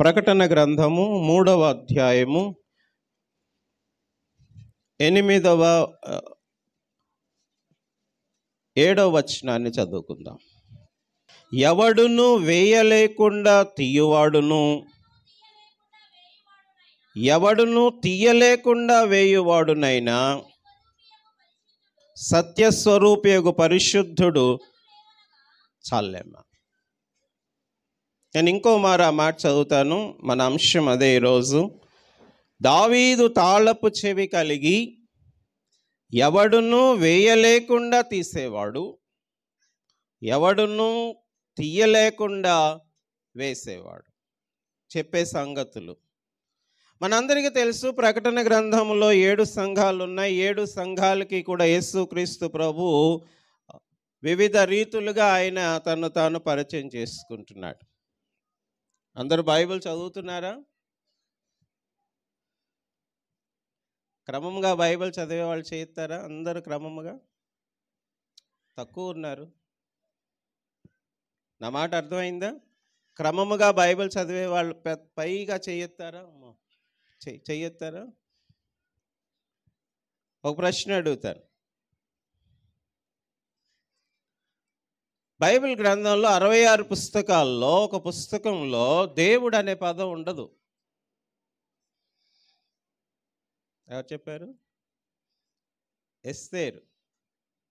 ప్రకటన గ్రంథము మూడవ అధ్యాయము ఎనిమిదవ ఏడవ వచనాన్ని చదువుకుందాం ఎవడును వేయలేకుండా తీయవాడును ఎవడును తీయలేకుండా వేయువాడునైనా సత్యస్వరూపయోగ పరిశుద్ధుడు చాలేమ్మా నేను ఇంకో మారు ఆ మాట చదువుతాను మన అంశం అదే ఈరోజు దావీదు తాళపు చెవి కలిగి ఎవడును వేయలేకుండా తీసేవాడు ఎవడును తీయలేకుండా వేసేవాడు చెప్పే సంగతులు మనందరికీ తెలుసు ప్రకటన గ్రంథంలో ఏడు సంఘాలు ఉన్నాయి ఏడు సంఘాలకి కూడా యేసుక్రీస్తు ప్రభు వివిధ రీతులుగా ఆయన తను తాను పరిచయం చేసుకుంటున్నాడు అందరూ బైబిల్ చదువుతున్నారా క్రమంగా బైబిల్ చదివే వాళ్ళు చేస్తారా అందరూ క్రమంగా తక్కువ ఉన్నారు నా మాట అర్థమైందా క్రమముగా బైబిల్ చదివే వాళ్ళు పైగా చేయొత్తారా చెయ్యొత్తారా ఒక ప్రశ్న అడుగుతారు బైబిల్ గ్రంథంలో అరవై ఆరు పుస్తకాల్లో ఒక పుస్తకంలో దేవుడు అనే పదం ఉండదు ఎవరు చెప్పారు ఎస్తేరు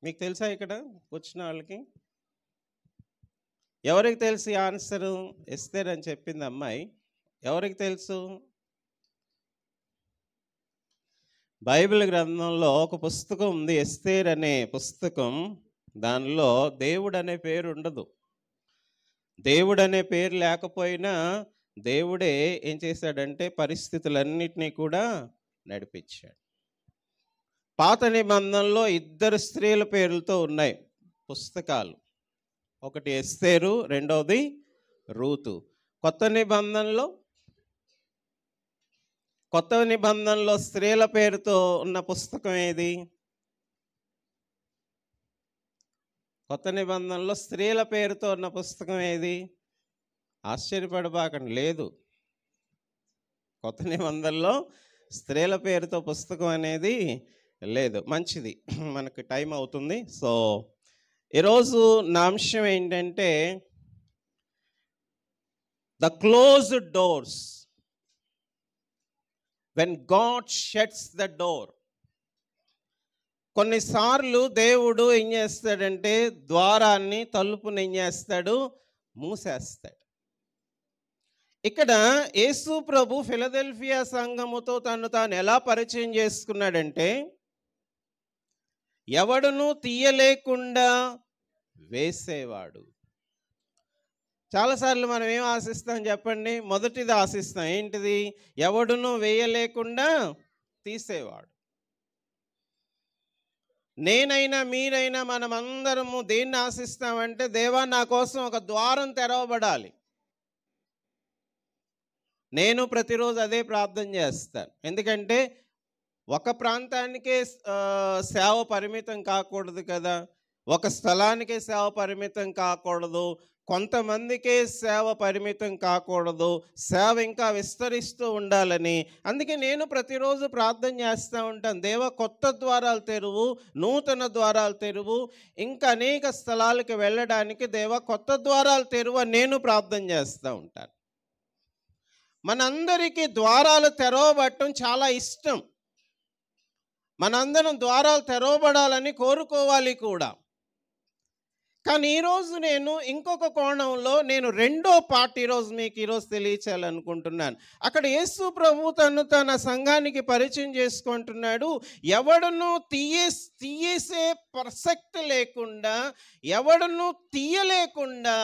మీకు తెలుసా ఇక్కడ వచ్చిన వాళ్ళకి ఎవరికి తెలుసు ఆన్సర్ ఎస్తేర్ అని చెప్పింది అమ్మాయి ఎవరికి తెలుసు బైబిల్ గ్రంథంలో ఒక పుస్తకం ఉంది ఎస్తేర్ అనే పుస్తకం దానిలో దేవుడు అనే పేరు ఉండదు దేవుడు అనే పేరు లేకపోయినా దేవుడే ఏం చేశాడంటే పరిస్థితులన్నింటినీ కూడా నడిపించాడు పాత నిబంధనలో ఇద్దరు స్త్రీల పేర్లతో ఉన్నాయి పుస్తకాలు ఒకటి ఎస్తేరు రెండవది రూతు కొత్త నిబంధనలో కొత్త నిబంధనలో స్త్రీల పేరుతో ఉన్న పుస్తకం ఏది కొత్త నిబంధనలో స్త్రీల పేరుతో ఉన్న పుస్తకం ఏది ఆశ్చర్యపడబాకండి లేదు కొత్త నిబంధనలో స్త్రీల పేరుతో పుస్తకం అనేది లేదు మంచిది మనకు టైం అవుతుంది సో ఈరోజు నా అంశం ఏంటంటే the closed doors when God shuts the door కొన్నిసార్లు దేవుడు ఏం చేస్తాడంటే ద్వారాన్ని తలుపుని ఏం చేస్తాడు మూసేస్తాడు ఇక్కడ యేసు ప్రభు ఫిలదెల్ఫియా సంఘముతో తను తాను ఎలా పరిచయం చేసుకున్నాడంటే ఎవడును తీయలేకుండా వేసేవాడు చాలాసార్లు మనం ఏం ఆశిస్తాం చెప్పండి మొదటిది ఆశిస్తాం ఏంటిది ఎవడును వేయలేకుండా తీసేవాడు నేనైనా మీరైనా మనమందరము దేన్ని ఆశిస్తామంటే దేవా నా కోసం ఒక ద్వారం తెరవబడాలి నేను ప్రతిరోజు అదే ప్రార్థన చేస్తాను ఎందుకంటే ఒక ప్రాంతానికే సేవ పరిమితం కాకూడదు కదా ఒక స్థలానికే సేవ పరిమితం కాకూడదు కొంతమందికే సేవ పరిమితం కాకూడదు సేవ ఇంకా విస్తరిస్తూ ఉండాలని అందుకే నేను ప్రతిరోజు ప్రార్థన చేస్తూ ఉంటాను దేవ కొత్త ద్వారాలు తెరువు నూతన ద్వారాలు తెరువు ఇంకా అనేక స్థలాలకు వెళ్ళడానికి దేవ కొత్త ద్వారాలు తెరువు నేను ప్రార్థన చేస్తూ ఉంటాను మనందరికీ ద్వారాలు తెరవబట్టం చాలా ఇష్టం మనందరం ద్వారాలు తెరవబడాలని కోరుకోవాలి కూడా కానీ ఈరోజు నేను ఇంకొక కోణంలో నేను రెండో పార్ట్ ఈరోజు మీకు ఈరోజు తెలియచేయాలనుకుంటున్నాను అక్కడ యేసు ప్రభు తను తన సంఘానికి పరిచయం చేసుకుంటున్నాడు ఎవడను తీయే తీయేసే పర్సెక్ట్ లేకుండా ఎవడను తీయలేకుండా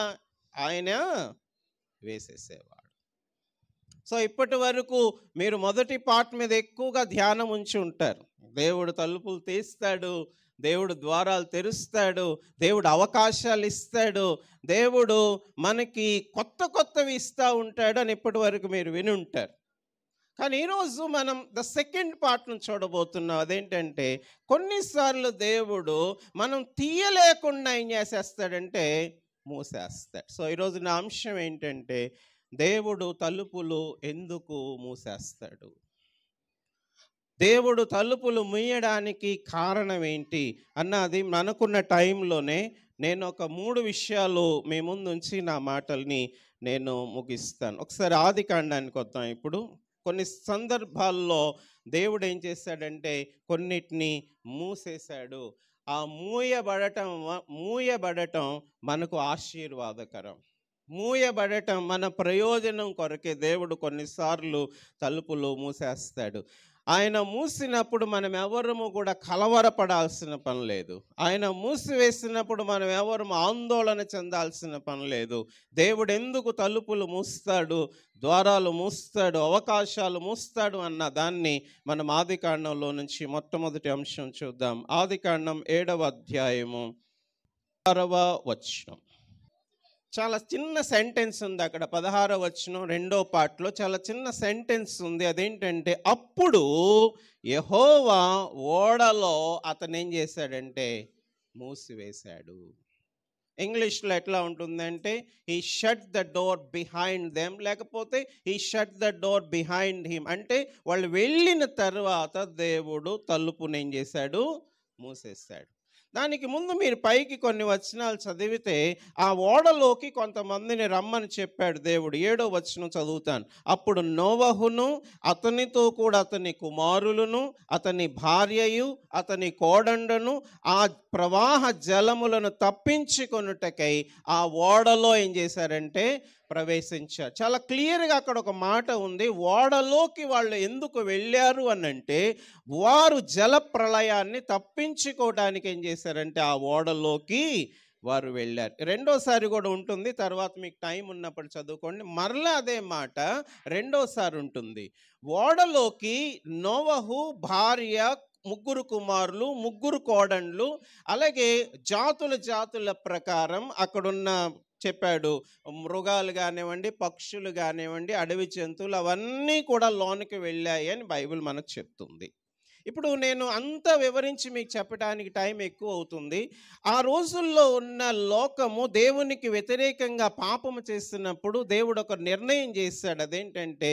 ఆయన వేసేసేవాడు సో ఇప్పటి వరకు మీరు మొదటి పార్ట్ మీద ఎక్కువగా ధ్యానం ఉంచి ఉంటారు దేవుడు తలుపులు తీస్తాడు దేవుడు ద్వారాలు తెరుస్తాడు దేవుడు అవకాశాలు ఇస్తాడు దేవుడు మనకి కొత్త కొత్తవి ఇస్తూ ఉంటాడు అని ఇప్పటి వరకు మీరు విని ఉంటారు కానీ ఈరోజు మనం ద సెకండ్ పార్ట్ను చూడబోతున్నాం అదేంటంటే కొన్నిసార్లు దేవుడు మనం తీయలేకుండా ఏం చేసేస్తాడంటే మూసేస్తాడు సో ఈరోజు నా అంశం ఏంటంటే దేవుడు తలుపులు ఎందుకు మూసేస్తాడు దేవుడు తలుపులు ముయ్యడానికి కారణం ఏంటి అన్నది మనకున్న టైంలోనే నేను ఒక మూడు విషయాలు మీ ముందు ఉంచి నా మాటల్ని నేను ముగిస్తాను ఒకసారి ఆది కాండానికి వద్దాం ఇప్పుడు కొన్ని సందర్భాల్లో దేవుడు ఏం చేశాడంటే కొన్నిటిని మూసేశాడు ఆ మూయబడటం మూయబడటం మనకు ఆశీర్వాదకరం మూయబడటం మన ప్రయోజనం కొరకే దేవుడు కొన్నిసార్లు తలుపులు మూసేస్తాడు ఆయన మూసినప్పుడు మనం ఎవరము కూడా కలవరపడాల్సిన పని లేదు ఆయన మూసివేసినప్పుడు మనం ఎవరము ఆందోళన చెందాల్సిన పని లేదు దేవుడు ఎందుకు తలుపులు మూస్తాడు ద్వారాలు మూస్తాడు అవకాశాలు మూస్తాడు అన్న దాన్ని మనం ఆది కాండంలో నుంచి మొట్టమొదటి అంశం చూద్దాం ఆది కాండం ఏడవ అధ్యాయము ఆరవ వచనం చాలా చిన్న సెంటెన్స్ ఉంది అక్కడ పదహారో వచ్చిన రెండో పార్ట్లో చాలా చిన్న సెంటెన్స్ ఉంది అదేంటంటే అప్పుడు యహోవా ఓడలో అతను ఏం చేశాడంటే మూసివేశాడు ఇంగ్లీష్లో ఎట్లా ఉంటుందంటే ఈ shut the door behind them లేకపోతే ఈ shut the door behind him అంటే వాళ్ళు వెళ్ళిన తర్వాత దేవుడు తలుపునేం చేశాడు మూసేశాడు దానికి ముందు మీరు పైకి కొన్ని వచనాలు చదివితే ఆ ఓడలోకి కొంతమందిని రమ్మని చెప్పాడు దేవుడు ఏడో వచనం చదువుతాను అప్పుడు నోవహును అతనితో కూడా అతని కుమారులను అతని భార్యయు అతని కోడండను ఆ ప్రవాహ జలములను తప్పించుకొనుటకై ఆ ఓడలో ఏం చేశారంటే ప్రవేశించారు చాలా క్లియర్గా అక్కడ ఒక మాట ఉంది ఓడలోకి వాళ్ళు ఎందుకు వెళ్ళారు అని అంటే వారు జల ప్రళయాన్ని తప్పించుకోవడానికి ఏం చేశారంటే ఆ ఓడలోకి వారు వెళ్ళారు రెండోసారి కూడా ఉంటుంది తర్వాత మీకు టైం ఉన్నప్పుడు చదువుకోండి మరలా అదే మాట రెండోసారి ఉంటుంది ఓడలోకి నోవహు భార్య ముగ్గురు కుమారులు ముగ్గురు కోడండ్లు అలాగే జాతుల జాతుల ప్రకారం అక్కడున్న చెప్పాడు మృగాలు కానివ్వండి పక్షులు కానివ్వండి అడవి జంతువులు అవన్నీ కూడా లోనికి వెళ్ళాయి అని బైబిల్ మనకు చెప్తుంది ఇప్పుడు నేను అంత వివరించి మీకు చెప్పడానికి టైం ఎక్కువ అవుతుంది ఆ రోజుల్లో ఉన్న లోకము దేవునికి వ్యతిరేకంగా పాపము చేస్తున్నప్పుడు దేవుడు ఒక నిర్ణయం చేశాడు అదేంటంటే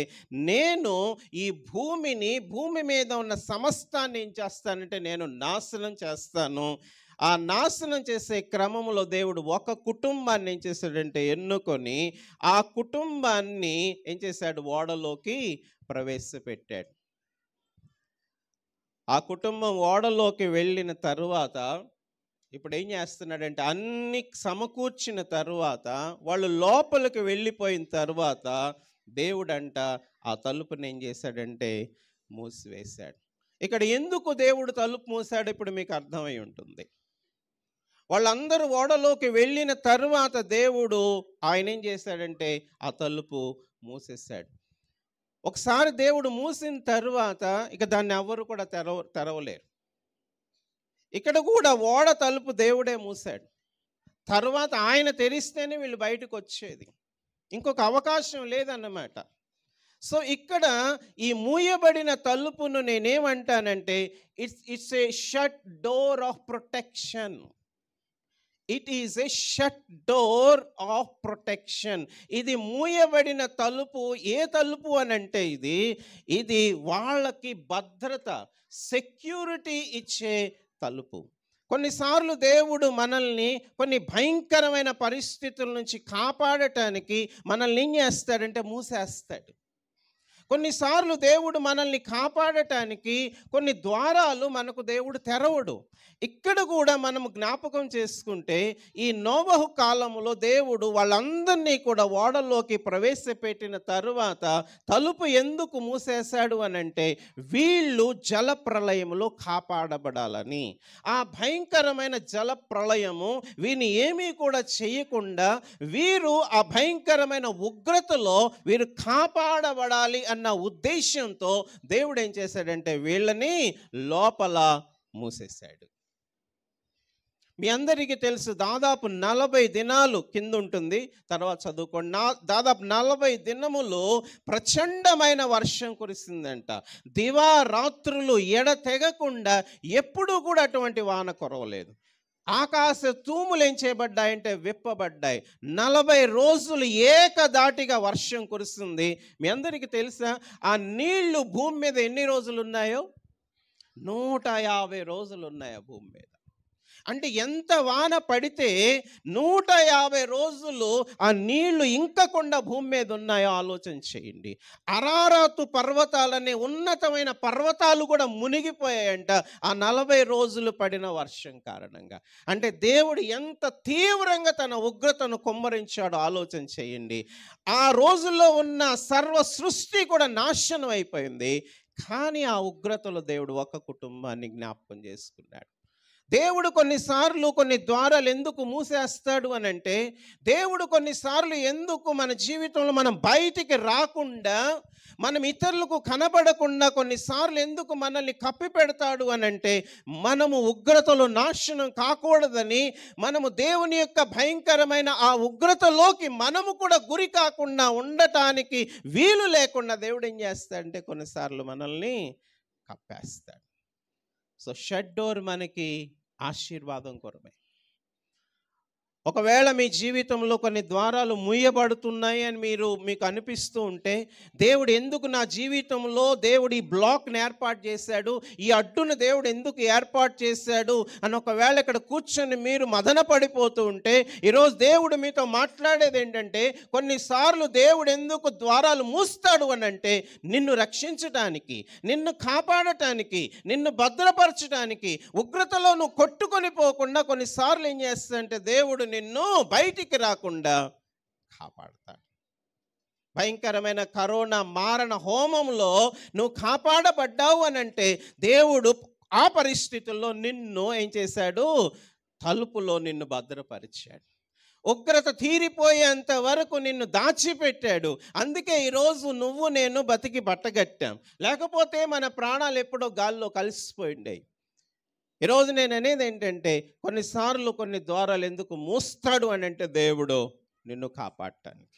నేను ఈ భూమిని భూమి మీద ఉన్న సమస్తాన్ని ఏం చేస్తానంటే నేను నాశనం చేస్తాను ఆ నాశనం చేసే క్రమంలో దేవుడు ఒక కుటుంబాన్ని ఏం చేశాడంటే ఎన్నుకొని ఆ కుటుంబాన్ని ఏం చేశాడు ఓడలోకి ప్రవేశపెట్టాడు ఆ కుటుంబం ఓడలోకి వెళ్ళిన తరువాత ఇప్పుడు ఏం చేస్తున్నాడంటే అన్ని సమకూర్చిన తరువాత వాళ్ళు లోపలికి వెళ్ళిపోయిన తర్వాత దేవుడంట ఆ తలుపుని ఏం చేశాడంటే మూసివేశాడు ఇక్కడ ఎందుకు దేవుడు తలుపు మూసాడు ఇప్పుడు మీకు అర్థమై ఉంటుంది వాళ్ళందరూ ఓడలోకి వెళ్ళిన తర్వాత దేవుడు ఆయన ఏం చేశాడంటే ఆ తలుపు మూసేశాడు ఒకసారి దేవుడు మూసిన తర్వాత ఇక దాన్ని ఎవ్వరు కూడా తెరవ తెరవలేరు ఇక్కడ కూడా ఓడ తలుపు దేవుడే మూసాడు తర్వాత ఆయన తెరిస్తేనే వీళ్ళు బయటకు వచ్చేది ఇంకొక అవకాశం లేదన్నమాట సో ఇక్కడ ఈ మూయబడిన తలుపును నేనేమంటానంటే it's it's a shut door of protection it is a shut door of protection ఇది మూయబడిన తలుపు ఏ తలుపు అని అంటే ఇది ఇది వాళ్ళకి భద్రత సెక్యూరిటీ ఇచ్చే తలుపు కొన్నిసార్లు దేవుడు మనల్ని కొన్ని భయంకరమైన పరిస్థితుల నుంచి కాపాడటానికి మనల్ని ఏం చేస్తాడంటే మూసేస్తాడు కొన్నిసార్లు దేవుడు మనల్ని కాపాడటానికి కొన్ని ద్వారాలు మనకు దేవుడు తెరవడు ఇక్కడ కూడా మనం జ్ఞాపకం చేసుకుంటే ఈ నోబహు కాలంలో దేవుడు వాళ్ళందరినీ కూడా ఓడల్లోకి ప్రవేశపెట్టిన తరువాత తలుపు ఎందుకు మూసేశాడు అనంటే వీళ్ళు జల ప్రళయములో కాపాడబడాలని ఆ భయంకరమైన జల ప్రళయము వీని ఏమీ కూడా చేయకుండా వీరు ఆ భయంకరమైన ఉగ్రతలో వీరు కాపాడబడాలి అని అన్న ఉద్దేశంతో దేవుడు ఏం చేశాడంటే వీళ్ళని లోపల మూసేశాడు మీ అందరికీ తెలుసు దాదాపు నలభై దినాలు కింద ఉంటుంది తర్వాత చదువుకోండి నా దాదాపు నలభై దినములు ప్రచండమైన వర్షం కురిసిందంట దివారాత్రులు ఎడతెగకుండా ఎప్పుడూ కూడా అటువంటి వాన కొరవలేదు ఆకాశ తూములు ఏం విప్పబడ్డాయి నలభై రోజులు ఏకదాటిగా వర్షం కురుస్తుంది మీ అందరికీ తెలుసా ఆ నీళ్లు భూమి మీద ఎన్ని రోజులు ఉన్నాయో నూట యాభై రోజులు ఉన్నాయి భూమి మీద అంటే ఎంత వాన పడితే నూట యాభై రోజులు ఆ నీళ్లు ఇంకకుండా భూమి మీద ఉన్నాయో ఆలోచన చేయండి అరారాతు పర్వతాలనే ఉన్నతమైన పర్వతాలు కూడా మునిగిపోయాయంట ఆ నలభై రోజులు పడిన వర్షం కారణంగా అంటే దేవుడు ఎంత తీవ్రంగా తన ఉగ్రతను కొమ్మరించాడో ఆలోచన చేయండి ఆ రోజుల్లో ఉన్న సర్వ సృష్టి కూడా నాశనం అయిపోయింది కానీ ఆ ఉగ్రతలో దేవుడు ఒక కుటుంబాన్ని జ్ఞాపకం చేసుకున్నాడు దేవుడు కొన్నిసార్లు కొన్ని ద్వారాలు ఎందుకు మూసేస్తాడు అని అంటే దేవుడు కొన్నిసార్లు ఎందుకు మన జీవితంలో మనం బయటికి రాకుండా మనం ఇతరులకు కనబడకుండా కొన్నిసార్లు ఎందుకు మనల్ని కప్పి పెడతాడు అని అంటే మనము ఉగ్రతలో నాశనం కాకూడదని మనము దేవుని యొక్క భయంకరమైన ఆ ఉగ్రతలోకి మనము కూడా గురి కాకుండా ఉండటానికి వీలు లేకుండా దేవుడు ఏం చేస్తాడంటే కొన్నిసార్లు మనల్ని కప్పేస్తాడు సో షెడ్ డోర్ మనకి ఆశీర్వాదం కొరమే ఒకవేళ మీ జీవితంలో కొన్ని ద్వారాలు మూయబడుతున్నాయి అని మీరు మీకు అనిపిస్తూ ఉంటే దేవుడు ఎందుకు నా జీవితంలో దేవుడు ఈ బ్లాక్ని ఏర్పాటు చేశాడు ఈ అడ్డును దేవుడు ఎందుకు ఏర్పాటు చేశాడు అని ఒకవేళ ఇక్కడ కూర్చొని మీరు మదన పడిపోతూ ఉంటే ఈరోజు దేవుడు మీతో మాట్లాడేది ఏంటంటే కొన్నిసార్లు దేవుడు ఎందుకు ద్వారాలు మూస్తాడు అని అంటే నిన్ను రక్షించటానికి నిన్ను కాపాడటానికి నిన్ను భద్రపరచడానికి ఉగ్రతలో నువ్వు కొట్టుకొని పోకుండా కొన్నిసార్లు ఏం చేస్తాడంటే దేవుడు నిన్ను బయటికి రాకుండా కాపాడతాడు భయంకరమైన కరోనా మారణ హోమంలో నువ్వు కాపాడబడ్డావు అని అంటే దేవుడు ఆ పరిస్థితుల్లో నిన్ను ఏం చేశాడు తలుపులో నిన్ను భద్రపరిచాడు ఉగ్రత తీరిపోయేంత వరకు నిన్ను దాచిపెట్టాడు అందుకే ఈరోజు నువ్వు నేను బతికి బట్టగట్టాం లేకపోతే మన ప్రాణాలు ఎప్పుడో గాల్లో కలిసిపోయిండేవి ఈరోజు నేను అనేది ఏంటంటే కొన్నిసార్లు కొన్ని ద్వారాలు ఎందుకు మూస్తాడు అని అంటే దేవుడు నిన్ను కాపాడటానికి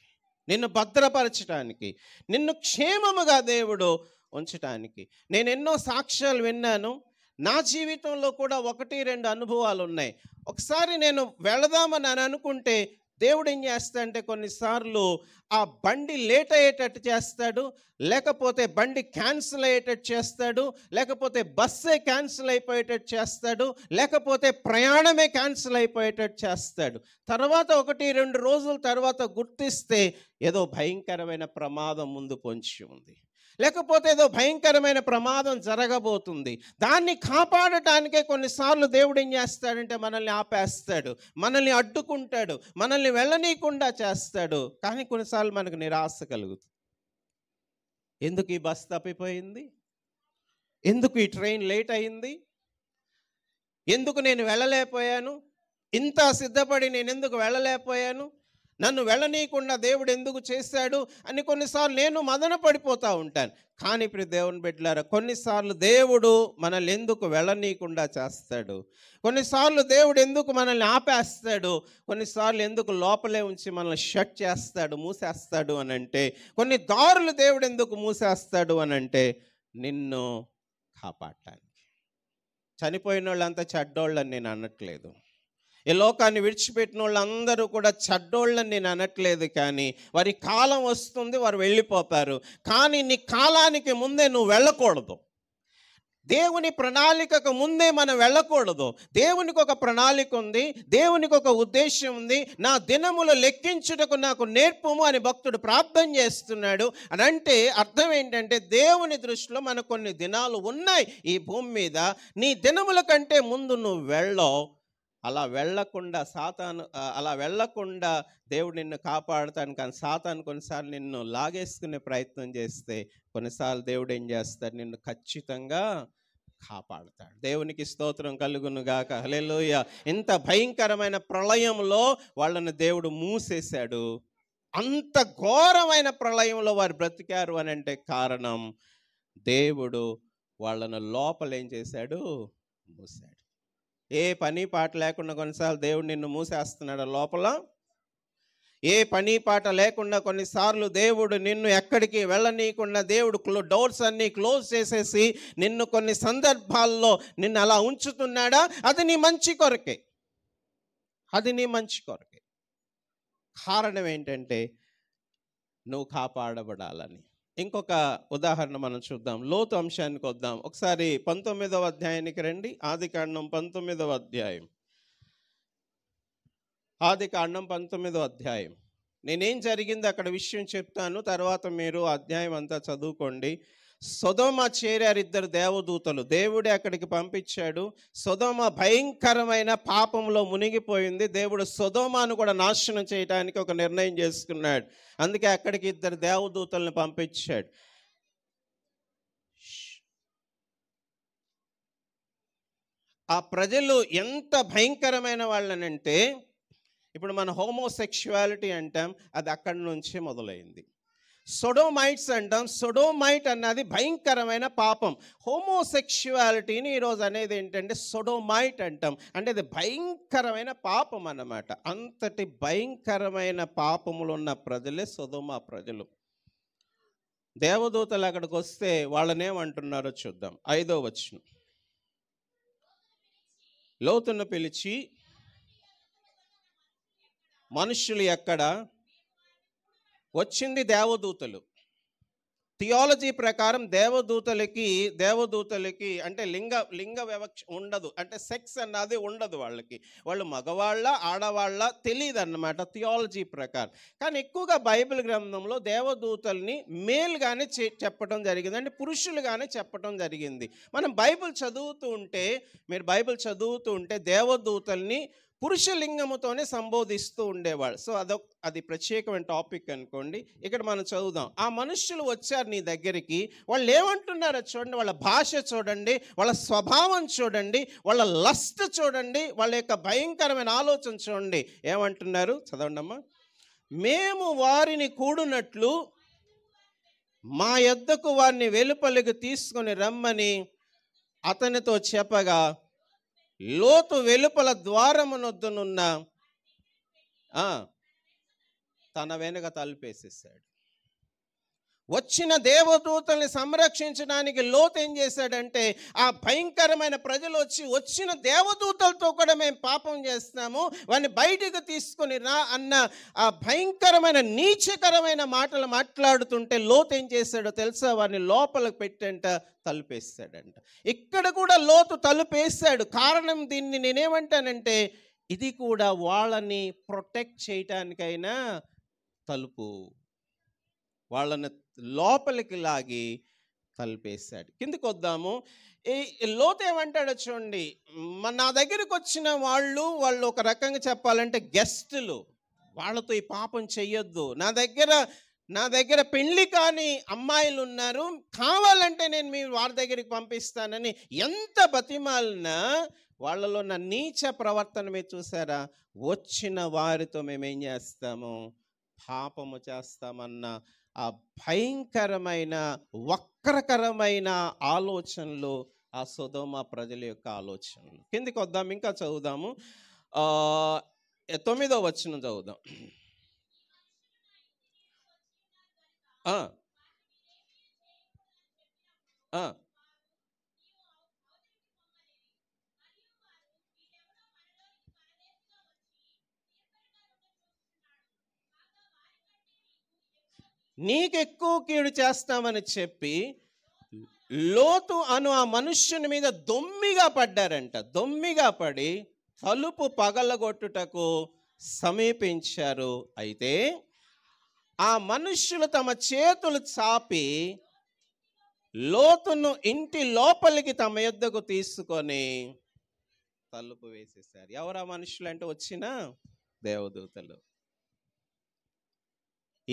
నిన్ను భద్రపరచడానికి నిన్ను క్షేమముగా దేవుడు ఉంచటానికి నేను ఎన్నో సాక్ష్యాలు విన్నాను నా జీవితంలో కూడా ఒకటి రెండు అనుభవాలు ఉన్నాయి ఒకసారి నేను వెళదామని అని అనుకుంటే దేవుడు ఏం అంటే కొన్నిసార్లు ఆ బండి లేట్ అయ్యేటట్టు చేస్తాడు లేకపోతే బండి క్యాన్సిల్ అయ్యేటట్టు చేస్తాడు లేకపోతే బస్సే క్యాన్సిల్ అయిపోయేటట్టు చేస్తాడు లేకపోతే ప్రయాణమే క్యాన్సిల్ అయిపోయేటట్టు చేస్తాడు తర్వాత ఒకటి రెండు రోజుల తర్వాత గుర్తిస్తే ఏదో భయంకరమైన ప్రమాదం ముందు పొంచి ఉంది లేకపోతే ఏదో భయంకరమైన ప్రమాదం జరగబోతుంది దాన్ని కాపాడటానికే కొన్నిసార్లు దేవుడు ఏం చేస్తాడంటే మనల్ని ఆపేస్తాడు మనల్ని అడ్డుకుంటాడు మనల్ని వెళ్ళనీయకుండా చేస్తాడు కానీ కొన్నిసార్లు మనకు నిరాశ కలుగుతుంది ఎందుకు ఈ బస్ తప్పిపోయింది ఎందుకు ఈ ట్రైన్ లేట్ అయింది ఎందుకు నేను వెళ్ళలేకపోయాను ఇంత సిద్ధపడి నేను ఎందుకు వెళ్ళలేకపోయాను నన్ను వెళ్ళనీయకుండా దేవుడు ఎందుకు చేశాడు అని కొన్నిసార్లు నేను మదన పడిపోతూ ఉంటాను కానీ ఇప్పుడు దేవుని బిడ్డలారా కొన్నిసార్లు దేవుడు మనల్ని ఎందుకు వెళ్ళనీయకుండా చేస్తాడు కొన్నిసార్లు దేవుడు ఎందుకు మనల్ని ఆపేస్తాడు కొన్నిసార్లు ఎందుకు లోపలే ఉంచి మనల్ని షట్ చేస్తాడు మూసేస్తాడు అని అంటే కొన్ని దారులు దేవుడు ఎందుకు మూసేస్తాడు అని అంటే నిన్ను కాపాడటానికి చనిపోయిన వాళ్ళంతా చెడ్డోళ్ళని నేను అనట్లేదు ఈ లోకాన్ని విడిచిపెట్టిన వాళ్ళందరూ కూడా చెడ్డోళ్ళని నేను అనట్లేదు కానీ వారి కాలం వస్తుంది వారు వెళ్ళిపోతారు కానీ నీ కాలానికి ముందే నువ్వు వెళ్ళకూడదు దేవుని ప్రణాళికకు ముందే మనం వెళ్ళకూడదు దేవునికి ఒక ప్రణాళిక ఉంది దేవునికి ఒక ఉద్దేశం ఉంది నా దినములు లెక్కించుటకు నాకు నేర్పము అని భక్తుడు ప్రార్థన చేస్తున్నాడు అని అంటే అర్థం ఏంటంటే దేవుని దృష్టిలో మనకు కొన్ని దినాలు ఉన్నాయి ఈ భూమి మీద నీ దినముల కంటే ముందు నువ్వు వెళ్ళవు అలా వెళ్ళకుండా సాతాను అలా వెళ్ళకుండా దేవుడు నిన్ను కాపాడుతాను కానీ సాతాను కొన్నిసార్లు నిన్ను లాగేసుకునే ప్రయత్నం చేస్తే కొన్నిసార్లు దేవుడు ఏం చేస్తాడు నిన్ను ఖచ్చితంగా కాపాడుతాడు దేవునికి స్తోత్రం కలుగును గాక హలేలోయ ఇంత భయంకరమైన ప్రళయంలో వాళ్ళని దేవుడు మూసేశాడు అంత ఘోరమైన ప్రళయంలో వారు బ్రతికారు అని అంటే కారణం దేవుడు వాళ్ళను లోపలేం చేశాడు మూసాడు ఏ పని పాట లేకుండా కొన్నిసార్లు దేవుడు నిన్ను మూసేస్తున్నాడు లోపల ఏ పని పాట లేకుండా కొన్నిసార్లు దేవుడు నిన్ను ఎక్కడికి వెళ్ళనీయకుండా దేవుడు క్లో డోర్స్ అన్నీ క్లోజ్ చేసేసి నిన్ను కొన్ని సందర్భాల్లో నిన్ను అలా ఉంచుతున్నాడా అది నీ మంచి కొరకే అది నీ మంచి కొరకే కారణం ఏంటంటే నువ్వు కాపాడబడాలని ఇంకొక ఉదాహరణ మనం చూద్దాం లోతు అంశానికి వద్దాం ఒకసారి పంతొమ్మిదవ అధ్యాయానికి రండి ఆది కాండం పంతొమ్మిదవ అధ్యాయం ఆది కాండం పంతొమ్మిదవ అధ్యాయం నేనేం జరిగింది అక్కడ విషయం చెప్తాను తర్వాత మీరు అధ్యాయం అంతా చదువుకోండి సుధమ చేరారు ఇద్దరు దేవదూతలు దేవుడే అక్కడికి పంపించాడు సుధమ భయంకరమైన పాపంలో మునిగిపోయింది దేవుడు సొదోమాను కూడా నాశనం చేయడానికి ఒక నిర్ణయం చేసుకున్నాడు అందుకే అక్కడికి ఇద్దరు దేవదూతలను పంపించాడు ఆ ప్రజలు ఎంత భయంకరమైన వాళ్ళనంటే ఇప్పుడు మన హోమోసెక్షువాలిటీ అంటాం అది అక్కడి నుంచే మొదలైంది సొడోమైట్స్ అంటాం సొడోమైట్ అన్నది భయంకరమైన పాపం హోమోసెక్షువాలిటీని ఈరోజు అనేది ఏంటంటే సొడోమైట్ అంటాం అంటే అది భయంకరమైన పాపం అన్నమాట అంతటి భయంకరమైన పాపములు ఉన్న ప్రజలే సొదోమా ప్రజలు దేవదూతలు అక్కడికి వస్తే వాళ్ళనేమంటున్నారో చూద్దాం ఐదో వచ్చిన లోతును పిలిచి మనుషులు ఎక్కడ వచ్చింది దేవదూతలు థియాలజీ ప్రకారం దేవదూతలకి దేవదూతలకి అంటే లింగ లింగ వివక్ష ఉండదు అంటే సెక్స్ అన్నది ఉండదు వాళ్ళకి వాళ్ళు మగవాళ్ళ ఆడవాళ్ళ తెలియదు అన్నమాట థియాలజీ ప్రకారం కానీ ఎక్కువగా బైబిల్ గ్రంథంలో దేవదూతల్ని మేల్గానే చెప్పడం జరిగింది అంటే పురుషులుగానే చెప్పడం జరిగింది మనం బైబిల్ చదువుతూ ఉంటే మీరు బైబిల్ చదువుతూ ఉంటే దేవదూతల్ని పురుషలింగముతోనే సంబోధిస్తూ ఉండేవాడు సో అదొక అది ప్రత్యేకమైన టాపిక్ అనుకోండి ఇక్కడ మనం చదువుదాం ఆ మనుషులు వచ్చారు నీ దగ్గరికి వాళ్ళు ఏమంటున్నారో చూడండి వాళ్ళ భాష చూడండి వాళ్ళ స్వభావం చూడండి వాళ్ళ లస్ట్ చూడండి వాళ్ళ యొక్క భయంకరమైన ఆలోచన చూడండి ఏమంటున్నారు చదవండి అమ్మా మేము వారిని కూడినట్లు మా యొద్దకు వారిని వెలుపలికి తీసుకొని రమ్మని అతనితో చెప్పగా లోతు వెలుపల ద్వారమునొద్దునున్న తన వెనుక తలుపేసేసాడు వచ్చిన దేవదూతల్ని సంరక్షించడానికి లోతు ఏం చేశాడంటే ఆ భయంకరమైన ప్రజలు వచ్చి వచ్చిన దేవదూతలతో కూడా మేము పాపం చేస్తున్నాము వాడిని బయటికి తీసుకుని రా అన్న ఆ భయంకరమైన నీచకరమైన మాటలు మాట్లాడుతుంటే లోతు ఏం చేశాడో తెలుసా వాన్ని లోపలికి పెట్టంట తలుపేస్తాడంట ఇక్కడ కూడా లోతు తలుపేస్తాడు కారణం దీన్ని నేనేమంటానంటే ఇది కూడా వాళ్ళని ప్రొటెక్ట్ చేయటానికైనా తలుపు వాళ్ళని లోపలికి లాగి తలిపేశాడు కిందకు వద్దాము ఈ లోతు ఏమంటాడో చూడండి మన నా దగ్గరికి వచ్చిన వాళ్ళు వాళ్ళు ఒక రకంగా చెప్పాలంటే గెస్టులు వాళ్ళతో ఈ పాపం చెయ్యొద్దు నా దగ్గర నా దగ్గర పెళ్లి కాని అమ్మాయిలు ఉన్నారు కావాలంటే నేను మీ వారి దగ్గరికి పంపిస్తానని ఎంత బతిమాలినా వాళ్ళలో నా నీచ ప్రవర్తన మీరు చూసారా వచ్చిన వారితో మేము ఏం చేస్తాము పాపము చేస్తామన్నా ఆ భయంకరమైన వక్రకరమైన ఆలోచనలు ఆ సుధోమ ప్రజల యొక్క ఆలోచనలు కిందికి వద్దాం ఇంకా చదువుదాము తొమ్మిదో వచ్చిన చదువుదాం ఆ నీకెక్కువ కీడు చేస్తామని చెప్పి లోతు అను ఆ మనుష్యుని మీద దొమ్మిగా పడ్డారంట దొమ్మిగా పడి తలుపు పగలగొట్టుటకు సమీపించారు అయితే ఆ మనుష్యులు తమ చేతులు చాపి లోతును ఇంటి లోపలికి తమ యుద్ధకు తీసుకొని తలుపు వేసేసారు ఆ మనుషులు అంటే వచ్చిన దేవదూతలు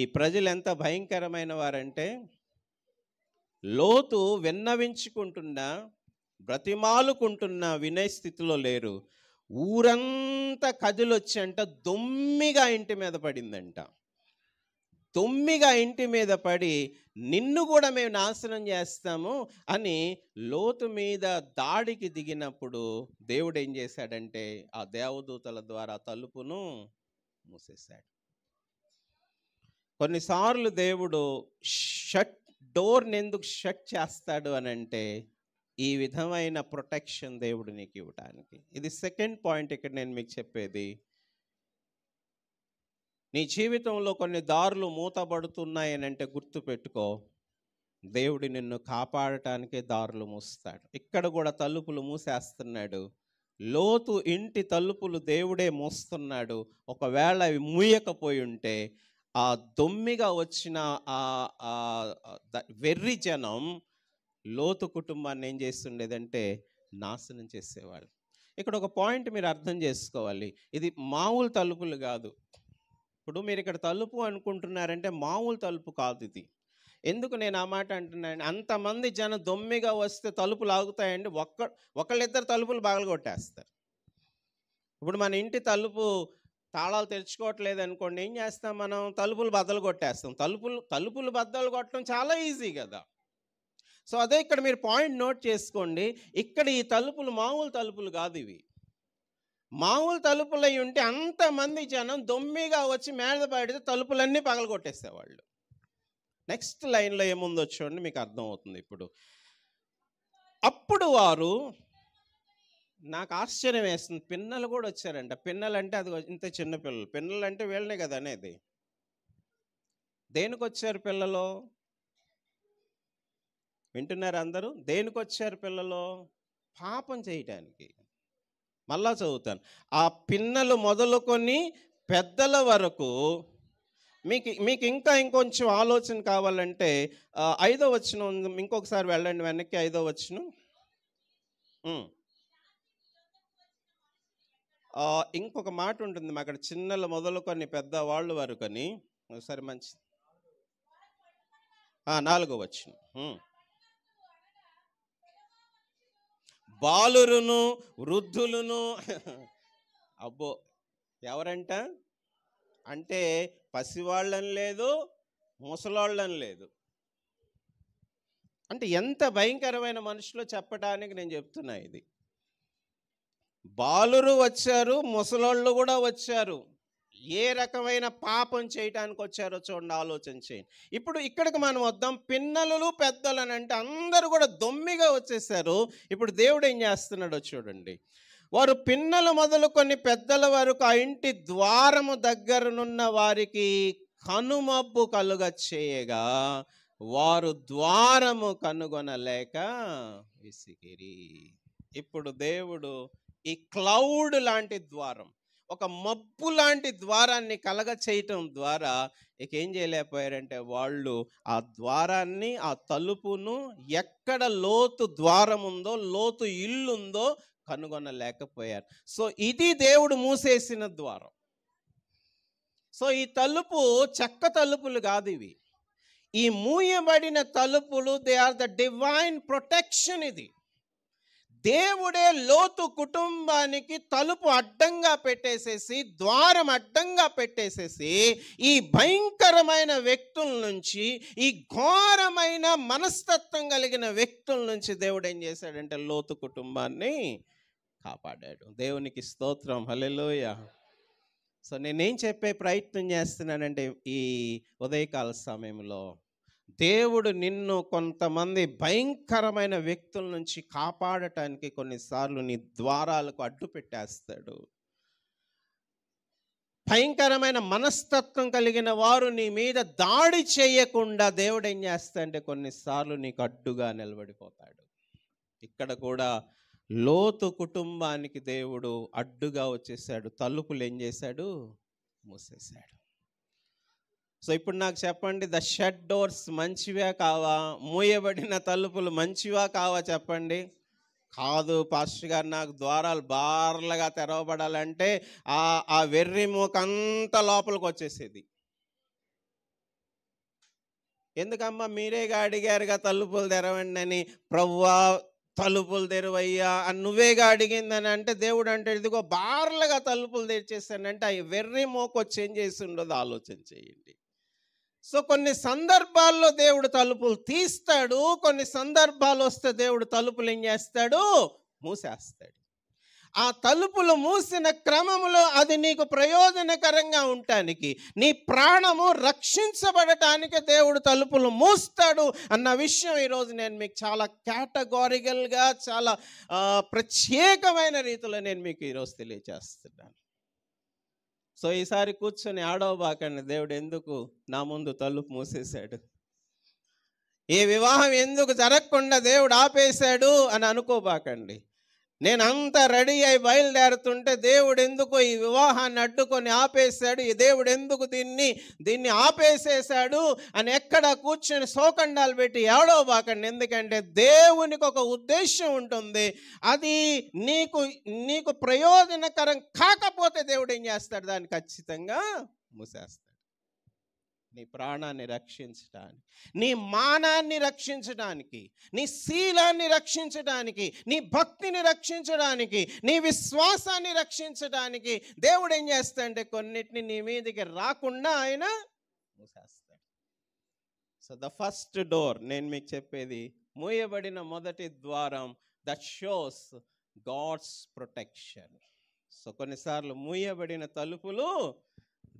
ఈ ప్రజలు ఎంత భయంకరమైన వారంటే లోతు విన్నవించుకుంటున్నా బ్రతిమాలుకుంటున్న వినయ స్థితిలో లేరు ఊరంతా కదిలొచ్చి అంట దొమ్మిగా ఇంటి మీద పడిందంట తొమ్మిగా ఇంటి మీద పడి నిన్ను కూడా మేము నాశనం చేస్తాము అని లోతు మీద దాడికి దిగినప్పుడు దేవుడు ఏం చేశాడంటే ఆ దేవదూతల ద్వారా తలుపును మూసేశాడు కొన్నిసార్లు దేవుడు షట్ డోర్ని ఎందుకు షట్ చేస్తాడు అని అంటే ఈ విధమైన ప్రొటెక్షన్ దేవుడు నీకు ఇవ్వడానికి ఇది సెకండ్ పాయింట్ ఇక్కడ నేను మీకు చెప్పేది నీ జీవితంలో కొన్ని దారులు మూతబడుతున్నాయని అంటే గుర్తు పెట్టుకో దేవుడు నిన్ను కాపాడటానికే దారులు మూస్తాడు ఇక్కడ కూడా తలుపులు మూసేస్తున్నాడు లోతు ఇంటి తలుపులు దేవుడే మూస్తున్నాడు ఒకవేళ అవి మూయకపోయి ఉంటే ఆ దొమ్మిగా వచ్చిన ఆ వెర్రి జనం లోతు కుటుంబాన్ని ఏం చేస్తుండేదంటే నాశనం చేసేవాడు ఇక్కడ ఒక పాయింట్ మీరు అర్థం చేసుకోవాలి ఇది మామూలు తలుపులు కాదు ఇప్పుడు మీరు ఇక్కడ తలుపు అనుకుంటున్నారంటే మామూలు తలుపు కాదు ఇది ఎందుకు నేను ఆ మాట అంటున్నాను అంతమంది జనం దొమ్మిగా వస్తే తలుపులు ఆగుతాయండి ఒక్క ఒకళ్ళిద్దరు తలుపులు కొట్టేస్తారు ఇప్పుడు మన ఇంటి తలుపు తాళాలు తెరుచుకోవట్లేదు అనుకోండి ఏం చేస్తాం మనం తలుపులు బద్దలు కొట్టేస్తాం తలుపులు తలుపులు బద్దలు కొట్టడం చాలా ఈజీ కదా సో అదే ఇక్కడ మీరు పాయింట్ నోట్ చేసుకోండి ఇక్కడ ఈ తలుపులు మామూలు తలుపులు కాదు ఇవి మామూలు తలుపులు అయి ఉంటే అంతమంది జనం దొమ్మిగా వచ్చి మేడ పడితే తలుపులన్నీ కొట్టేసేవాళ్ళు నెక్స్ట్ లైన్లో ఏముందో చూడండి మీకు అర్థమవుతుంది ఇప్పుడు అప్పుడు వారు నాకు ఆశ్చర్యం వేస్తుంది పిన్నలు కూడా వచ్చారంట పిన్నలు అంటే అది ఇంత చిన్న పిల్లలు పిన్నలు అంటే వీళ్ళనే కదా అనేది దేనికి వచ్చారు పిల్లలు వింటున్నారు అందరూ దేనికి వచ్చారు పిల్లలు పాపం చేయటానికి మళ్ళా చదువుతాను ఆ పిన్నలు మొదలుకొని పెద్దల వరకు మీకు మీకు ఇంకా ఇంకొంచెం ఆలోచన కావాలంటే ఐదో వచ్చిన ఇంకొకసారి వెళ్ళండి వెనక్కి ఐదో వచ్చిన ఇంకొక మాట ఉంటుంది మా అక్కడ చిన్నలు మొదలుకొని పెద్ద వాళ్ళు వరకుని సరే మంచి నాలుగో వచ్చిన బాలురును వృద్ధులను అబ్బో ఎవరంట అంటే పసివాళ్ళని లేదు ముసలాళ్ళని లేదు అంటే ఎంత భయంకరమైన మనుషులు చెప్పడానికి నేను చెప్తున్నా ఇది బాలురు వచ్చారు ముసలోళ్ళు కూడా వచ్చారు ఏ రకమైన పాపం చేయటానికి వచ్చారో చూడండి ఆలోచన చేయండి ఇప్పుడు ఇక్కడికి మనం వద్దాం పిన్నలు పెద్దలు అని అంటే అందరూ కూడా దొమ్మిగా వచ్చేసారు ఇప్పుడు దేవుడు ఏం చేస్తున్నాడో చూడండి వారు పిన్నలు మొదలు కొన్ని పెద్దల వరకు ఆ ఇంటి ద్వారము దగ్గరనున్న వారికి కనుమబ్బు కలుగ చేయగా వారు ద్వారము కనుగొనలేక విసిగిరి ఇప్పుడు దేవుడు ఈ క్లౌడ్ లాంటి ద్వారం ఒక మబ్బు లాంటి ద్వారాన్ని కలగ చేయటం ద్వారా ఇక ఏం చేయలేకపోయారంటే వాళ్ళు ఆ ద్వారాన్ని ఆ తలుపును ఎక్కడ లోతు ద్వారం ఉందో లోతు ఇల్లుందో కనుగొనలేకపోయారు సో ఇది దేవుడు మూసేసిన ద్వారం సో ఈ తలుపు చెక్క తలుపులు కాదు ఇవి ఈ మూయబడిన తలుపులు they are the divine protection ఇది దేవుడే లోతు కుటుంబానికి తలుపు అడ్డంగా పెట్టేసేసి ద్వారం అడ్డంగా పెట్టేసేసి ఈ భయంకరమైన వ్యక్తుల నుంచి ఈ ఘోరమైన మనస్తత్వం కలిగిన వ్యక్తుల నుంచి దేవుడు ఏం చేశాడంటే లోతు కుటుంబాన్ని కాపాడాడు దేవునికి స్తోత్రం హలెలోయ సో నేనేం చెప్పే ప్రయత్నం చేస్తున్నానంటే ఈ ఉదయకాల సమయంలో దేవుడు నిన్ను కొంతమంది భయంకరమైన వ్యక్తుల నుంచి కాపాడటానికి కొన్నిసార్లు నీ ద్వారాలకు అడ్డు పెట్టేస్తాడు భయంకరమైన మనస్తత్వం కలిగిన వారు నీ మీద దాడి చేయకుండా దేవుడు ఏం చేస్తాడంటే కొన్నిసార్లు నీకు అడ్డుగా నిలబడిపోతాడు ఇక్కడ కూడా లోతు కుటుంబానికి దేవుడు అడ్డుగా వచ్చేసాడు తలుపులు ఏం చేశాడు మూసేశాడు సో ఇప్పుడు నాకు చెప్పండి ద షెడ్ డోర్స్ మంచివే కావా మూయబడిన తలుపులు మంచివా కావా చెప్పండి కాదు పాస్టర్ గారు నాకు ద్వారాలు బార్లగా తెరవబడాలంటే ఆ ఆ వెర్రి మూకంత లోపలికి వచ్చేసేది ఎందుకమ్మా మీరేగా అడిగారుగా తలుపులు తెరవండి అని ప్రవ్వా తలుపులు తెరువయ్యా అని నువ్వేగా అడిగిందని అంటే దేవుడు అంటే ఇదిగో బార్లగా తలుపులు తెరిచేస్తానంటే ఆ వెర్రి మోకొచ్చి ఏం చేసి ఉండదు ఆలోచన చేయండి సో కొన్ని సందర్భాల్లో దేవుడు తలుపులు తీస్తాడు కొన్ని సందర్భాలు వస్తే దేవుడు తలుపులు ఏం చేస్తాడు మూసేస్తాడు ఆ తలుపులు మూసిన క్రమంలో అది నీకు ప్రయోజనకరంగా ఉండటానికి నీ ప్రాణము రక్షించబడటానికి దేవుడు తలుపులు మూస్తాడు అన్న విషయం ఈరోజు నేను మీకు చాలా కేటగారికల్గా చాలా ప్రత్యేకమైన రీతిలో నేను మీకు ఈరోజు తెలియజేస్తున్నాను సో ఈసారి కూర్చొని బాకండి దేవుడు ఎందుకు నా ముందు తలుపు మూసేశాడు ఈ వివాహం ఎందుకు జరగకుండా దేవుడు ఆపేశాడు అని అనుకోబాకండి నేనంతా రెడీ అయి బయలుదేరుతుంటే దేవుడు ఎందుకు ఈ వివాహాన్ని అడ్డుకొని ఆపేశాడు ఈ దేవుడు ఎందుకు దీన్ని దీన్ని ఆపేసేశాడు అని ఎక్కడ కూర్చొని సోకండాలు పెట్టి ఏడో బాకండి ఎందుకంటే దేవునికి ఒక ఉద్దేశం ఉంటుంది అది నీకు నీకు ప్రయోజనకరం కాకపోతే దేవుడు ఏం చేస్తాడు దాన్ని ఖచ్చితంగా మూసేస్తాడు నీ ప్రాణాన్ని రక్షించడానికి నీ మానాన్ని రక్షించడానికి నీ శీలాన్ని రక్షించడానికి నీ భక్తిని రక్షించడానికి నీ విశ్వాసాన్ని రక్షించడానికి దేవుడు ఏం చేస్తాడంటే కొన్నిటిని నీ మీదకి రాకుండా ఆయన మూసేస్తాడు సో ద ఫస్ట్ డోర్ నేను మీకు చెప్పేది మూయబడిన మొదటి ద్వారం the shows God's protection so కొన్నిసార్లు మూయబడిన తలుపులు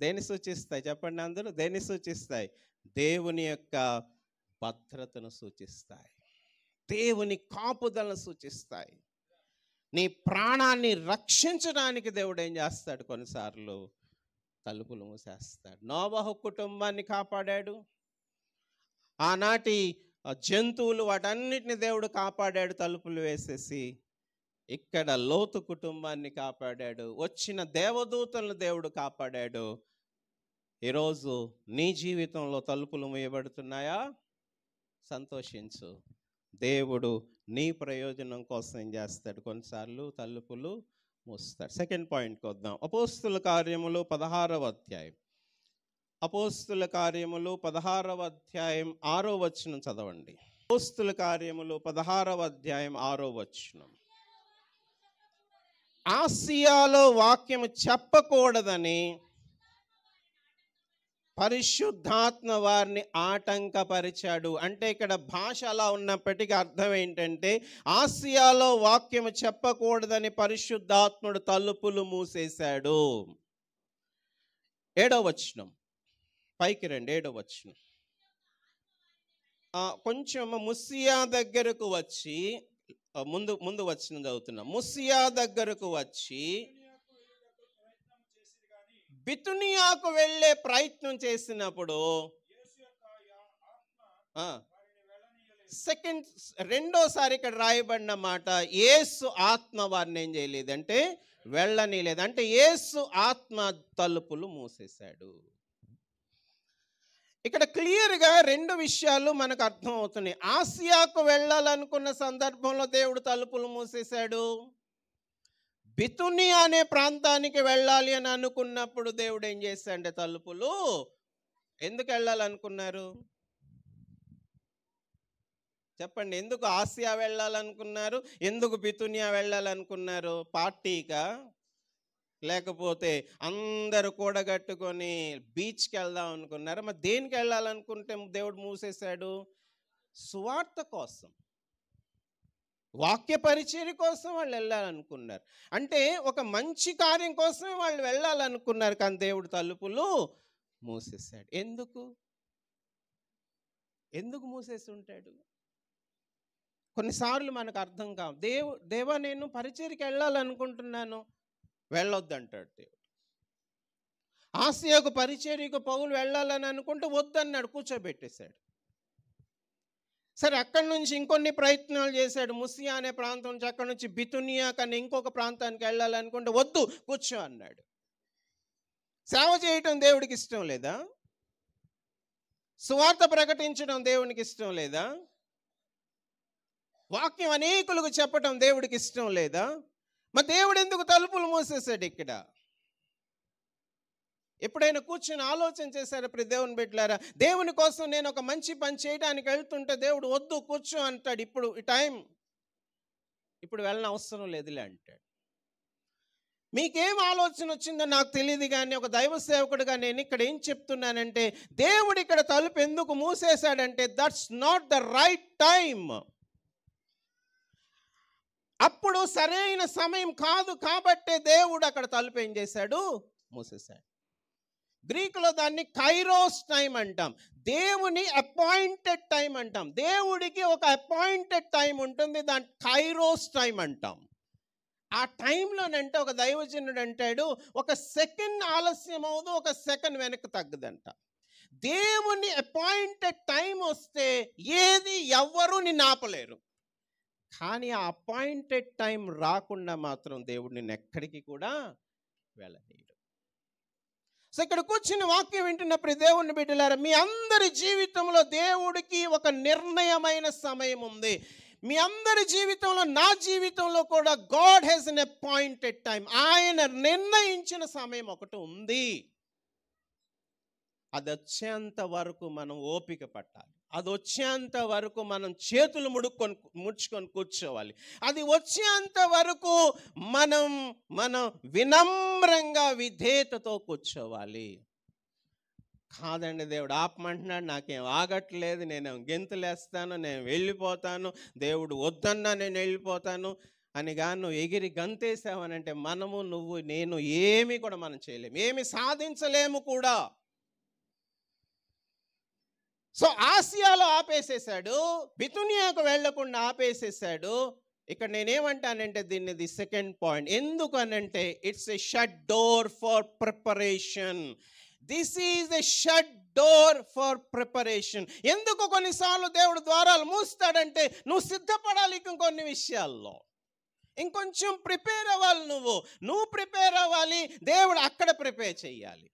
దేన్ని సూచిస్తాయి చెప్పండి అందరూ దేన్ని సూచిస్తాయి దేవుని యొక్క భద్రతను సూచిస్తాయి దేవుని కాపుదలను సూచిస్తాయి నీ ప్రాణాన్ని రక్షించడానికి దేవుడు ఏం చేస్తాడు కొన్నిసార్లు తలుపులు మూసేస్తాడు నోబహు కుటుంబాన్ని కాపాడాడు ఆనాటి జంతువులు వాటన్నిటిని దేవుడు కాపాడాడు తలుపులు వేసేసి ఇక్కడ లోతు కుటుంబాన్ని కాపాడాడు వచ్చిన దేవదూతలను దేవుడు కాపాడాడు ఈరోజు నీ జీవితంలో తలుపులు మూయబడుతున్నాయా సంతోషించు దేవుడు నీ ప్రయోజనం కోసం ఏం చేస్తాడు కొన్నిసార్లు తలుపులు మూస్తాడు సెకండ్ పాయింట్కి వద్దాం అపోస్తుల కార్యములు పదహారవ అధ్యాయం అపోస్తుల కార్యములు పదహారవ అధ్యాయం ఆరో వచనం చదవండి అపోస్తుల కార్యములు పదహారవ అధ్యాయం ఆరో వచనం ఆసియాలో వాక్యం చెప్పకూడదని పరిశుద్ధాత్మ వారిని ఆటంకపరిచాడు అంటే ఇక్కడ భాష అలా ఉన్నప్పటికీ అర్థం ఏంటంటే ఆసియాలో వాక్యం చెప్పకూడదని పరిశుద్ధాత్ముడు తలుపులు మూసేశాడు ఏడవ వచనం పైకి రండి ఏడవ వచనం కొంచెం ముసియా దగ్గరకు వచ్చి ముందు ముందు వచ్చిన చదువుతున్నాం ముసియా దగ్గరకు వచ్చి బితునియాకు వెళ్ళే ప్రయత్నం చేసినప్పుడు సెకండ్ రెండోసారి ఇక్కడ రాయబడిన మాట ఏసు ఆత్మ వారిని ఏం చేయలేదంటే వెళ్ళని అంటే ఏసు ఆత్మ తలుపులు మూసేశాడు ఇక్కడ క్లియర్గా రెండు విషయాలు మనకు అర్థం అవుతున్నాయి ఆసియాకు వెళ్ళాలనుకున్న సందర్భంలో దేవుడు తలుపులు మూసేశాడు బితుని అనే ప్రాంతానికి వెళ్ళాలి అని అనుకున్నప్పుడు దేవుడు ఏం చేశాడు తలుపులు ఎందుకు వెళ్ళాలనుకున్నారు చెప్పండి ఎందుకు ఆసియా వెళ్ళాలనుకున్నారు ఎందుకు బితునియా వెళ్ళాలనుకున్నారు పార్టీగా లేకపోతే అందరూ కూడగట్టుకొని బీచ్కి వెళ్దాం అనుకున్నారు మరి దేనికి వెళ్ళాలనుకుంటే దేవుడు మూసేశాడు సువార్త కోసం వాక్య పరిచర్య కోసం వాళ్ళు వెళ్ళాలనుకున్నారు అంటే ఒక మంచి కార్యం కోసమే వాళ్ళు వెళ్ళాలనుకున్నారు కానీ దేవుడు తలుపులు మూసేశాడు ఎందుకు ఎందుకు మూసేసి ఉంటాడు కొన్నిసార్లు మనకు అర్థం కావు దేవు దేవా నేను పరిచయకి వెళ్ళాలనుకుంటున్నాను అంటాడు దేవుడు ఆసియాకు పరిచర్యకు పౌలు వెళ్ళాలని అనుకుంటే వద్దన్నాడు కూర్చోబెట్టేశాడు సరే అక్కడి నుంచి ఇంకొన్ని ప్రయత్నాలు చేశాడు ముసియా అనే ప్రాంతం నుంచి అక్కడి నుంచి బితునియా కానీ ఇంకొక ప్రాంతానికి వెళ్ళాలనుకుంటే వద్దు కూర్చో అన్నాడు సేవ చేయటం దేవుడికి ఇష్టం లేదా సువార్త ప్రకటించడం దేవునికి ఇష్టం లేదా వాక్యం అనేకులకు చెప్పటం దేవుడికి ఇష్టం లేదా మరి దేవుడు ఎందుకు తలుపులు మూసేశాడు ఇక్కడ ఎప్పుడైనా కూర్చొని ఆలోచన చేశారా ప్రతి దేవుని పెట్టారా దేవుని కోసం నేను ఒక మంచి పని చేయడానికి వెళ్తుంటే దేవుడు వద్దు కూర్చో అంటాడు ఇప్పుడు ఈ టైం ఇప్పుడు వెళ్ళిన అవసరం లేదులే అంటాడు మీకేం ఆలోచన వచ్చిందో నాకు తెలియదు కానీ ఒక దైవ సేవకుడుగా నేను ఇక్కడ ఏం చెప్తున్నానంటే దేవుడు ఇక్కడ తలుపు ఎందుకు మూసేశాడంటే that's not the right time అప్పుడు సరైన సమయం కాదు కాబట్టే దేవుడు అక్కడ తలుపు ఏం చేశాడు మూసేశాడు గ్రీకులో దాన్ని కైరోస్ టైం అంటాం దేవుని అపాయింటెడ్ టైం అంటాం దేవుడికి ఒక అపాయింటెడ్ టైం ఉంటుంది దాని కైరోస్ టైం అంటాం ఆ టైంలోనంటే ఒక దైవజనుడు అంటాడు ఒక సెకండ్ ఆలస్యం అవదు ఒక సెకండ్ వెనక్కి తగ్గదంట దేవుని అపాయింటెడ్ టైం వస్తే ఏది ఎవ్వరూ నిన్ను ఆపలేరు కానీ ఆ అపాయింటెడ్ టైం రాకుండా మాత్రం దేవుడు నిన్ను ఎక్కడికి కూడా వెళ్ళనీయడు సో ఇక్కడ కూర్చున్న వాక్యం వింటున్నప్పుడు దేవుడిని బిడ్డలారా మీ అందరి జీవితంలో దేవుడికి ఒక నిర్ణయమైన సమయం ఉంది మీ అందరి జీవితంలో నా జీవితంలో కూడా God has an appointed time ఆయన నిర్ణయించిన సమయం ఒకటి ఉంది అది వచ్చేంత వరకు మనం ఓపిక పట్టాలి అది వచ్చేంత వరకు మనం చేతులు ముడుక్కొని ముడుచుకొని కూర్చోవాలి అది వచ్చేంత వరకు మనం మనం వినమ్రంగా విధేయతతో కూర్చోవాలి కాదండి దేవుడు ఆపమంటున్నాడు నాకేం ఆగట్లేదు నేను గెంతులేస్తాను నేను వెళ్ళిపోతాను దేవుడు వద్దన్నా నేను వెళ్ళిపోతాను అని నువ్వు ఎగిరి గంతేసావనంటే మనము నువ్వు నేను ఏమీ కూడా మనం చేయలేము ఏమి సాధించలేము కూడా సో ఆసియాలో ఆపేసేసాడు బితునియాకు వెళ్లకుండా ఆపేసేసాడు ఇక్కడ నేనేమంటానంటే దీన్ని ది సెకండ్ పాయింట్ ఎందుకు అనంటే it's a shut door for preparation this is a shut door for preparation ఎందుకు కొన్నిసార్లు దేవుడు ద్వారాలు మూస్తాడంటే నువ్వు సిద్ధపడాలి ఇంకొన్ని విషయాల్లో ఇంకొంచెం ప్రిపేర్ అవ్వాలి నువ్వు నువ్వు ప్రిపేర్ అవ్వాలి దేవుడు అక్కడ ప్రిపేర్ చేయాలి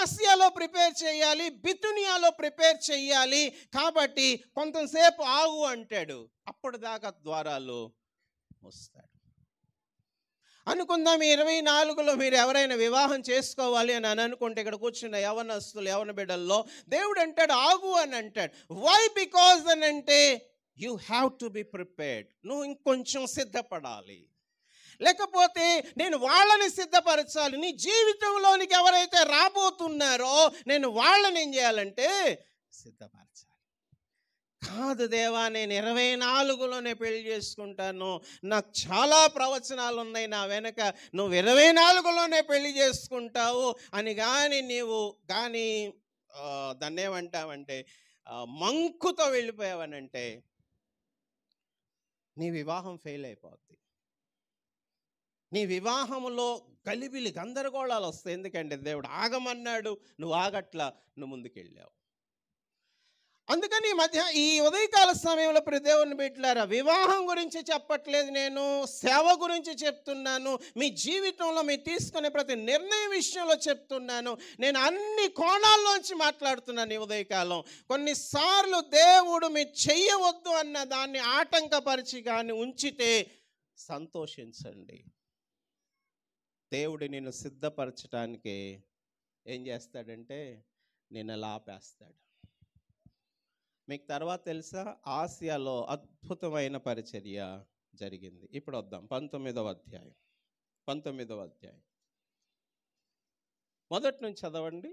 ఆసియాలో ప్రిపేర్ చేయాలి బితునియాలో ప్రిపేర్ చేయాలి కాబట్టి కొంతసేపు ఆగు అంటాడు అప్పటిదాకా ద్వారాలు వస్తాడు అనుకుందాం ఇరవై నాలుగులో మీరు ఎవరైనా వివాహం చేసుకోవాలి అని అని అనుకుంటే ఇక్కడ కూర్చున్న యవనస్తులు యవన బిడ్డల్లో దేవుడు అంటాడు ఆగు అని అంటాడు వై బికాజ్ అని అంటే you have to be prepared నువ్వు ఇంకొంచెం సిద్ధపడాలి లేకపోతే నేను వాళ్ళని సిద్ధపరచాలి నీ జీవితంలోనికి ఎవరైతే రాబోతున్నారో నేను వాళ్ళని ఏం చేయాలంటే సిద్ధపరచాలి కాదు దేవా నేను ఇరవై నాలుగులోనే పెళ్లి చేసుకుంటాను నాకు చాలా ప్రవచనాలు ఉన్నాయి నా వెనక నువ్వు ఇరవై నాలుగులోనే పెళ్లి చేసుకుంటావు అని కానీ నీవు కానీ దాన్ని ఏమంటావంటే మంకుతో వెళ్ళిపోయావనంటే నీ వివాహం ఫెయిల్ అయిపోద్ది నీ వివాహంలో కలిబిలి గందరగోళాలు వస్తాయి ఎందుకంటే దేవుడు ఆగమన్నాడు నువ్వు ఆగట్లా నువ్వు ముందుకెళ్ళావు అందుకని ఈ మధ్య ఈ ఉదయకాల సమయంలో ప్రతి దేవుని పెట్టారా వివాహం గురించి చెప్పట్లేదు నేను సేవ గురించి చెప్తున్నాను మీ జీవితంలో మీరు తీసుకునే ప్రతి నిర్ణయం విషయంలో చెప్తున్నాను నేను అన్ని కోణాల్లోంచి మాట్లాడుతున్నాను ఈ ఉదయకాలం కొన్నిసార్లు దేవుడు మీరు చెయ్యవద్దు అన్న దాన్ని ఆటంకపరిచి కానీ ఉంచితే సంతోషించండి దేవుడు నేను సిద్ధపరచడానికి ఏం చేస్తాడంటే నేను అలా ఆపేస్తాడు మీకు తర్వాత తెలుసా ఆసియాలో అద్భుతమైన పరిచర్య జరిగింది ఇప్పుడు వద్దాం పంతొమ్మిదవ అధ్యాయం పంతొమ్మిదవ అధ్యాయం మొదటి నుంచి చదవండి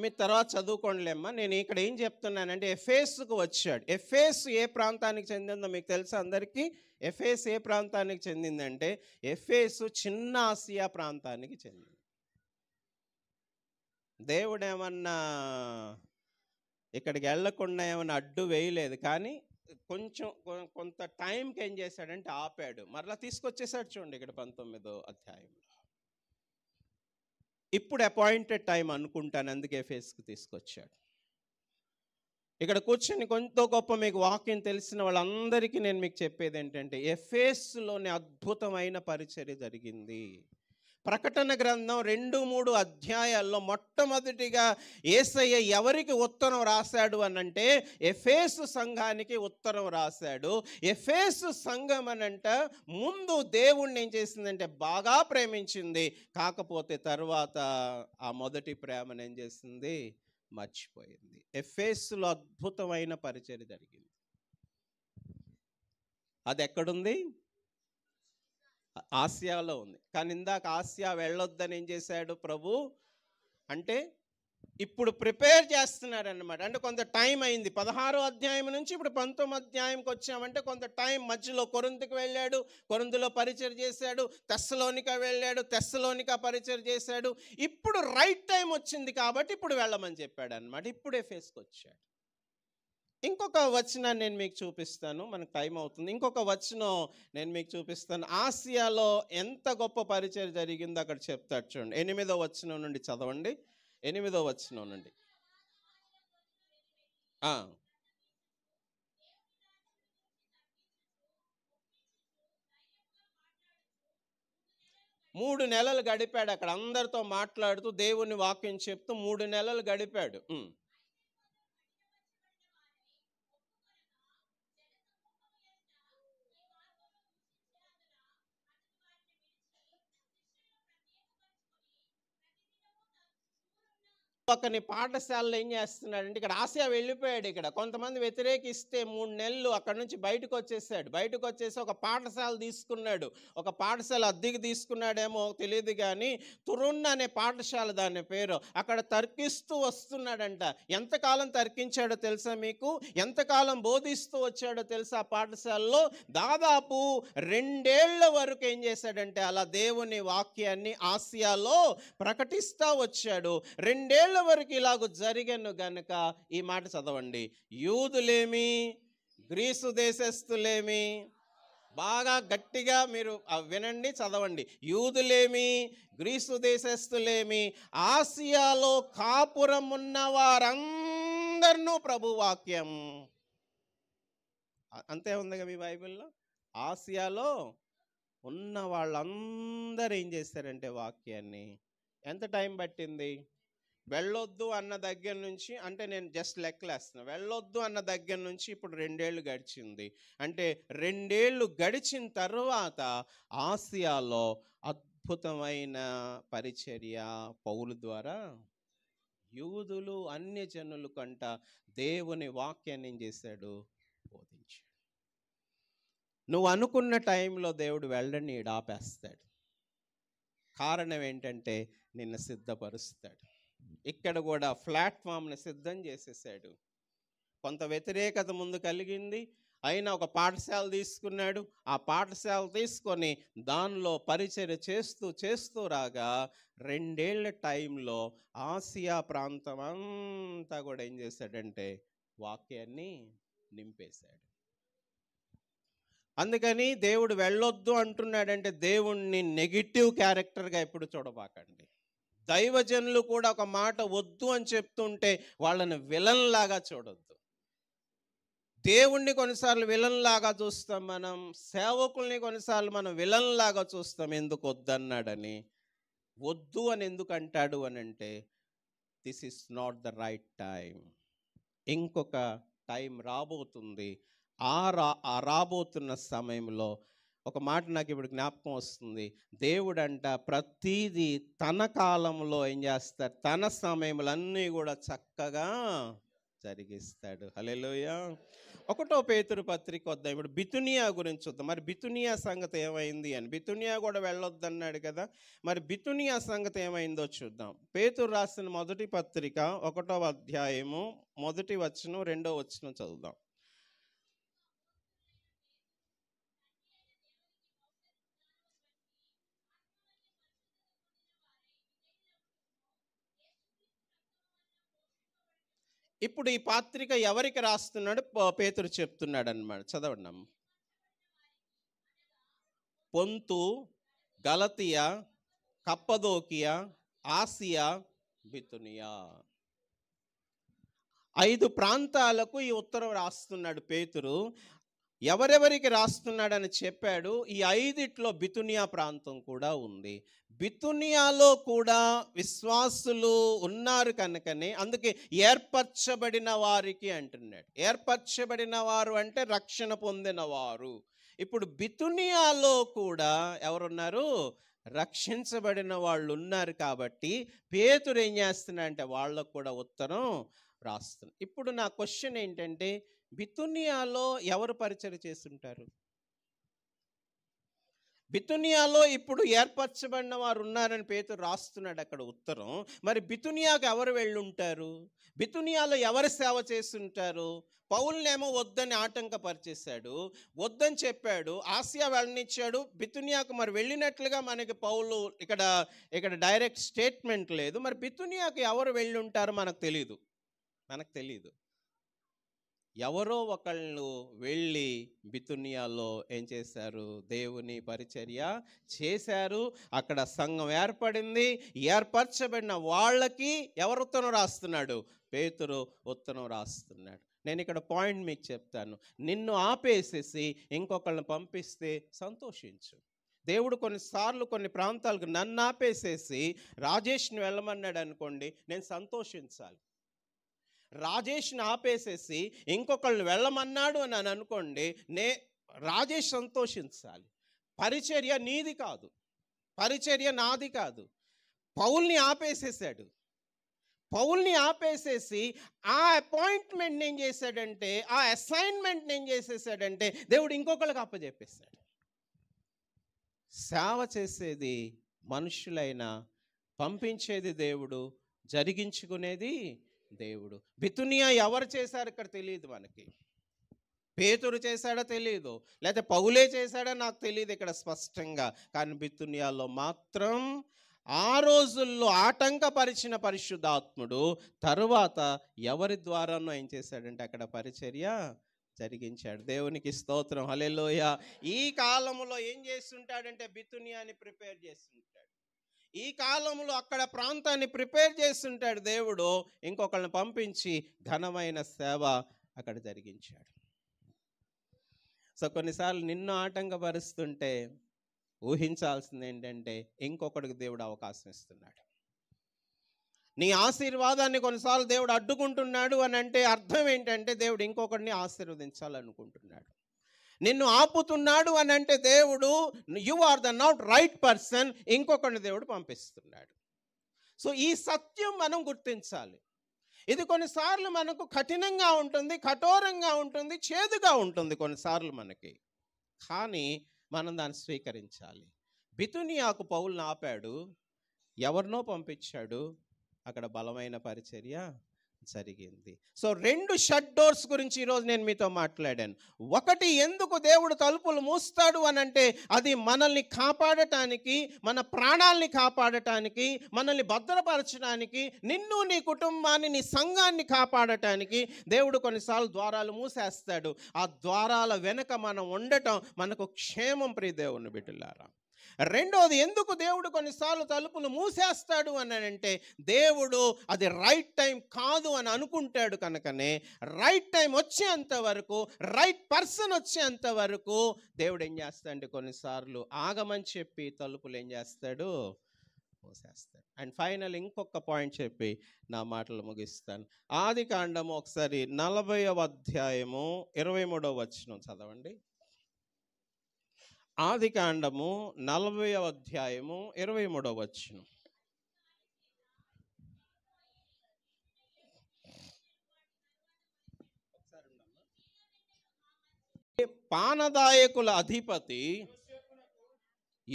మీ తర్వాత చదువుకోండిలేమ్మా నేను ఇక్కడ ఏం చెప్తున్నానంటే ఎఫేస్కు వచ్చాడు ఎఫేస్ ఏ ప్రాంతానికి చెందిందో మీకు తెలుసు అందరికీ ఎఫేస్ ఏ ప్రాంతానికి చెందిందంటే ఎఫేస్ చిన్న ఆసియా ప్రాంతానికి చెందింది దేవుడు ఏమన్నా ఇక్కడికి వెళ్లకుండా ఏమైనా అడ్డు వేయలేదు కానీ కొంచెం కొంత టైంకి ఏం చేశాడంటే ఆపాడు మరలా తీసుకొచ్చేసాడు చూడండి ఇక్కడ పంతొమ్మిదో అధ్యాయంలో ఇప్పుడు అపాయింటెడ్ టైం అనుకుంటాను అందుకే ఫేస్కి తీసుకొచ్చాడు ఇక్కడ కూర్చొని కొంత గొప్ప మీకు వాక్యం తెలిసిన వాళ్ళందరికీ నేను మీకు చెప్పేది ఏంటంటే ఎఫేస్లోని అద్భుతమైన పరిచర్య జరిగింది ప్రకటన గ్రంథం రెండు మూడు అధ్యాయాల్లో మొట్టమొదటిగా ఏసయ్య ఎవరికి ఉత్తరం రాశాడు అనంటే ఎఫేసు సంఘానికి ఉత్తరం రాశాడు ఎఫేసు సంఘం అనంట ముందు దేవుణ్ణి ఏం చేసిందంటే బాగా ప్రేమించింది కాకపోతే తర్వాత ఆ మొదటి ప్రేమను ఏం చేసింది మర్చిపోయింది ఎఫేస్లో అద్భుతమైన పరిచయం జరిగింది అది ఎక్కడుంది ఆసియాలో ఉంది కానీ ఇందాక ఆసియా వెళ్ళొద్దని ఏం చేశాడు ప్రభు అంటే ఇప్పుడు ప్రిపేర్ చేస్తున్నారన్నమాట అంటే కొంత టైం అయింది పదహారో అధ్యాయం నుంచి ఇప్పుడు పంతొమ్మిది అధ్యాయంకి వచ్చామంటే కొంత టైం మధ్యలో కొరుందుకు వెళ్ళాడు కొరుందులో పరిచయం చేశాడు తెస్సలోనిక వెళ్ళాడు తెస్సలోనిక పరిచయం చేశాడు ఇప్పుడు రైట్ టైం వచ్చింది కాబట్టి ఇప్పుడు వెళ్ళమని చెప్పాడు అనమాట ఇప్పుడే ఫేస్కి వచ్చాడు ఇంకొక వచనాన్ని నేను మీకు చూపిస్తాను మనకు టైం అవుతుంది ఇంకొక వచనం నేను మీకు చూపిస్తాను ఆసియాలో ఎంత గొప్ప పరిచయం జరిగిందో అక్కడ చెప్తాడు చూడండి ఎనిమిదో వచనం నుండి చదవండి ఎనిమిదో వచనం నుండి మూడు నెలలు గడిపాడు అక్కడ అందరితో మాట్లాడుతూ దేవుని వాక్యం చెప్తూ మూడు నెలలు గడిపాడు పక్కని పాఠశాలలో ఏం చేస్తున్నాడంటే ఇక్కడ ఆసియా వెళ్ళిపోయాడు ఇక్కడ కొంతమంది వ్యతిరేకిస్తే మూడు నెలలు అక్కడ నుంచి బయటకు వచ్చేసాడు బయటకు వచ్చేసి ఒక పాఠశాల తీసుకున్నాడు ఒక పాఠశాల అద్దెకి తీసుకున్నాడేమో తెలియదు కానీ తురున్ అనే పాఠశాల దాని పేరు అక్కడ తర్కిస్తూ వస్తున్నాడంట ఎంతకాలం తర్కించాడో తెలుసా మీకు ఎంతకాలం బోధిస్తూ వచ్చాడో తెలుసా పాఠశాలలో దాదాపు రెండేళ్ల వరకు ఏం చేశాడంటే అలా దేవుని వాక్యాన్ని ఆసియాలో ప్రకటిస్తూ వచ్చాడు రెండేళ్ల వరకు ఇలాగ జరిగను గనుక ఈ మాట చదవండి యూదులేమి గ్రీసు దేశస్తులేమి బాగా గట్టిగా మీరు వినండి చదవండి యూదులేమి గ్రీసు దేశస్తులేమి ఆసియాలో కాపురం ఉన్న వారందరినూ ప్రభువాక్యం అంతే ఉందిగా మీ బైబిల్లో ఆసియాలో ఉన్న వాళ్ళందరూ ఏం చేస్తారంటే వాక్యాన్ని ఎంత టైం పట్టింది వెళ్ళొద్దు అన్న దగ్గర నుంచి అంటే నేను జస్ట్ లెక్కలేస్తున్నా వెళ్ళొద్దు అన్న దగ్గర నుంచి ఇప్పుడు రెండేళ్ళు గడిచింది అంటే రెండేళ్ళు గడిచిన తర్వాత ఆసియాలో అద్భుతమైన పరిచర్య పౌలు ద్వారా యూదులు అన్య జనులు కంట దేవుని వాక్యాన్ని ఏం చేశాడు బోధించాడు నువ్వు అనుకున్న టైంలో దేవుడు వెళ్ళని ఆపేస్తాడు కారణం ఏంటంటే నిన్ను సిద్ధపరుస్తాడు ఇక్కడ కూడా ప్లాట్ఫామ్ని సిద్ధం చేసేసాడు కొంత వ్యతిరేకత ముందు కలిగింది అయినా ఒక పాఠశాల తీసుకున్నాడు ఆ పాఠశాల తీసుకొని దానిలో పరిచయం చేస్తూ చేస్తూ రాగా రెండేళ్ల టైంలో ఆసియా ప్రాంతం అంతా కూడా ఏం చేశాడంటే వాక్యాన్ని నింపేశాడు అందుకని దేవుడు వెళ్ళొద్దు అంటున్నాడంటే దేవుణ్ణి నెగిటివ్ క్యారెక్టర్గా ఎప్పుడు చూడబాకండి దైవజనులు కూడా ఒక మాట వద్దు అని చెప్తుంటే వాళ్ళని విలన్లాగా చూడొద్దు దేవుణ్ణి కొన్నిసార్లు విలన్లాగా చూస్తాం మనం సేవకుల్ని కొన్నిసార్లు మనం విలన్లాగా చూస్తాం ఎందుకు వద్దన్నాడని వద్దు అని ఎందుకు అంటాడు అని అంటే this is not the right time ఇంకొక టైం రాబోతుంది ఆ రా రాబోతున్న సమయంలో ఒక మాట నాకు ఇప్పుడు జ్ఞాపకం వస్తుంది దేవుడంట ప్రతీదీ తన కాలంలో ఏం చేస్తాడు తన సమయములన్నీ కూడా చక్కగా జరిగిస్తాడు హలోయ ఒకటో పేతురు పత్రిక వద్దాం ఇప్పుడు బితునియా గురించి వద్దాం మరి బితునియా సంగతి ఏమైంది అని బితునియా కూడా వెళ్ళొద్దు అన్నాడు కదా మరి బితునియా సంగతి ఏమైందో చూద్దాం పేతురు రాసిన మొదటి పత్రిక ఒకటో అధ్యాయము మొదటి వచనం రెండో వచనం చదువుదాం ఇప్పుడు ఈ పాత్రిక ఎవరికి రాస్తున్నాడు పేతురు చెప్తున్నాడు అనమాట చదవండి పొంతు గలతియా కప్పదోకియా ఆసియా బితునియా ఐదు ప్రాంతాలకు ఈ ఉత్తరం రాస్తున్నాడు పేతురు ఎవరెవరికి రాస్తున్నాడని చెప్పాడు ఈ ఐదిట్లో బితునియా ప్రాంతం కూడా ఉంది బితునియాలో కూడా విశ్వాసులు ఉన్నారు కనుకనే అందుకే ఏర్పరచబడిన వారికి అంటున్నాడు ఏర్పరచబడిన వారు అంటే రక్షణ పొందిన వారు ఇప్పుడు బితునియాలో కూడా ఎవరున్నారు రక్షించబడిన వాళ్ళు ఉన్నారు కాబట్టి పేతురు ఏం చేస్తున్నాడంటే వాళ్ళకు కూడా ఉత్తరం రాస్తున్నాడు ఇప్పుడు నా క్వశ్చన్ ఏంటంటే బితునియాలో ఎవరు పరిచయం చేస్తుంటారు బితునియాలో ఇప్పుడు ఏర్పరచబడిన వారు ఉన్నారని పేరు రాస్తున్నాడు అక్కడ ఉత్తరం మరి బితునియాకు ఎవరు వెళ్ళుంటారు బితునియాలో ఎవరు సేవ చేస్తుంటారు పౌల్నేమో వద్దని ఆటంకపరిచేశాడు వద్దని చెప్పాడు ఆసియా వెళ్ళనిచ్చాడు బితునియాకు మరి వెళ్ళినట్లుగా మనకి పౌలు ఇక్కడ ఇక్కడ డైరెక్ట్ స్టేట్మెంట్ లేదు మరి బితునియాకు ఎవరు వెళ్ళుంటారో మనకు తెలియదు మనకు తెలియదు ఎవరో ఒకళ్ళు వెళ్ళి బితునియాలో ఏం చేశారు దేవుని పరిచర్య చేశారు అక్కడ సంఘం ఏర్పడింది ఏర్పరచబడిన వాళ్ళకి ఎవరు ఉత్తరం రాస్తున్నాడు పేతురు ఉత్తరం రాస్తున్నాడు నేను ఇక్కడ పాయింట్ మీకు చెప్తాను నిన్ను ఆపేసేసి ఇంకొకళ్ళని పంపిస్తే సంతోషించు దేవుడు కొన్నిసార్లు కొన్ని ప్రాంతాలకు నన్ను ఆపేసేసి రాజేష్ని వెళ్ళమన్నాడు అనుకోండి నేను సంతోషించాలి రాజేష్ని ఆపేసేసి ఇంకొకళ్ళు వెళ్ళమన్నాడు అని అని అనుకోండి నే రాజేష్ సంతోషించాలి పరిచర్య నీది కాదు పరిచర్య నాది కాదు పౌల్ని ఆపేసేసాడు పౌల్ని ఆపేసేసి ఆ అపాయింట్మెంట్ని ఏం చేశాడంటే ఆ అసైన్మెంట్ని ఏం చేసేసాడంటే దేవుడు ఇంకొకళ్ళకి అప్పచెప్పేశాడు సేవ చేసేది మనుషులైనా పంపించేది దేవుడు జరిగించుకునేది దేవుడు బితునియా ఎవరు చేశారు ఇక్కడ తెలియదు మనకి పేతురు చేశాడో తెలియదు లేకపోతే పౌలే చేశాడో నాకు తెలియదు ఇక్కడ స్పష్టంగా కానీ బితునియాలో మాత్రం ఆ రోజుల్లో ఆటంకపరిచిన పరిశుద్ధాత్ముడు తరువాత ఎవరి ద్వారానో ఏం చేశాడంటే అక్కడ పరిచర్య జరిగించాడు దేవునికి స్తోత్రం హలెలోయ ఈ కాలంలో ఏం చేస్తుంటాడంటే బితునియాని ప్రిపేర్ చేస్తుంటాడు ఈ కాలంలో అక్కడ ప్రాంతాన్ని ప్రిపేర్ చేస్తుంటాడు దేవుడు ఇంకొకళ్ళని పంపించి ఘనమైన సేవ అక్కడ జరిగించాడు సో కొన్నిసార్లు నిన్ను ఆటంకపరుస్తుంటే ఊహించాల్సింది ఏంటంటే ఇంకొకడికి దేవుడు అవకాశం ఇస్తున్నాడు నీ ఆశీర్వాదాన్ని కొన్నిసార్లు దేవుడు అడ్డుకుంటున్నాడు అని అంటే అర్థం ఏంటంటే దేవుడు ఇంకొకరిని ఆశీర్వదించాలనుకుంటున్నాడు నిన్ను ఆపుతున్నాడు అని అంటే దేవుడు you are the not right person ఇంకొకటి దేవుడు పంపిస్తున్నాడు సో ఈ సత్యం మనం గుర్తించాలి ఇది కొన్నిసార్లు మనకు కఠినంగా ఉంటుంది కఠోరంగా ఉంటుంది చేదుగా ఉంటుంది కొన్నిసార్లు మనకి కానీ మనం దాన్ని స్వీకరించాలి బితునియాకు పౌలు ఆపాడు ఎవరినో పంపించాడు అక్కడ బలమైన పరిచర్య జరిగింది సో రెండు షట్ డోర్స్ గురించి ఈరోజు నేను మీతో మాట్లాడాను ఒకటి ఎందుకు దేవుడు తలుపులు మూస్తాడు అని అంటే అది మనల్ని కాపాడటానికి మన ప్రాణాల్ని కాపాడటానికి మనల్ని భద్రపరచడానికి నిన్ను నీ కుటుంబాన్ని నీ సంఘాన్ని కాపాడటానికి దేవుడు కొన్నిసార్లు ద్వారాలు మూసేస్తాడు ఆ ద్వారాల వెనుక మనం ఉండటం మనకు క్షేమం ప్రియ దేవుని బిడ్డలారా రెండోది ఎందుకు దేవుడు కొన్నిసార్లు తలుపులు మూసేస్తాడు అని అంటే దేవుడు అది రైట్ టైం కాదు అని అనుకుంటాడు కనుకనే రైట్ టైం వచ్చేంత వరకు రైట్ పర్సన్ వచ్చేంత వరకు దేవుడు ఏం చేస్తాడు కొన్నిసార్లు ఆగమని చెప్పి తలుపులు ఏం చేస్తాడు మూసేస్తాడు అండ్ ఫైనల్ ఇంకొక పాయింట్ చెప్పి నా మాటలు ముగిస్తాను ఆది కాండము ఒకసారి నలభైవ అధ్యాయము ఇరవై మూడవ వచ్చిన చదవండి ఆది కాండము నలభై అధ్యాయము ఇరవై మూడవ వచ్చిన పానదాయకుల అధిపతి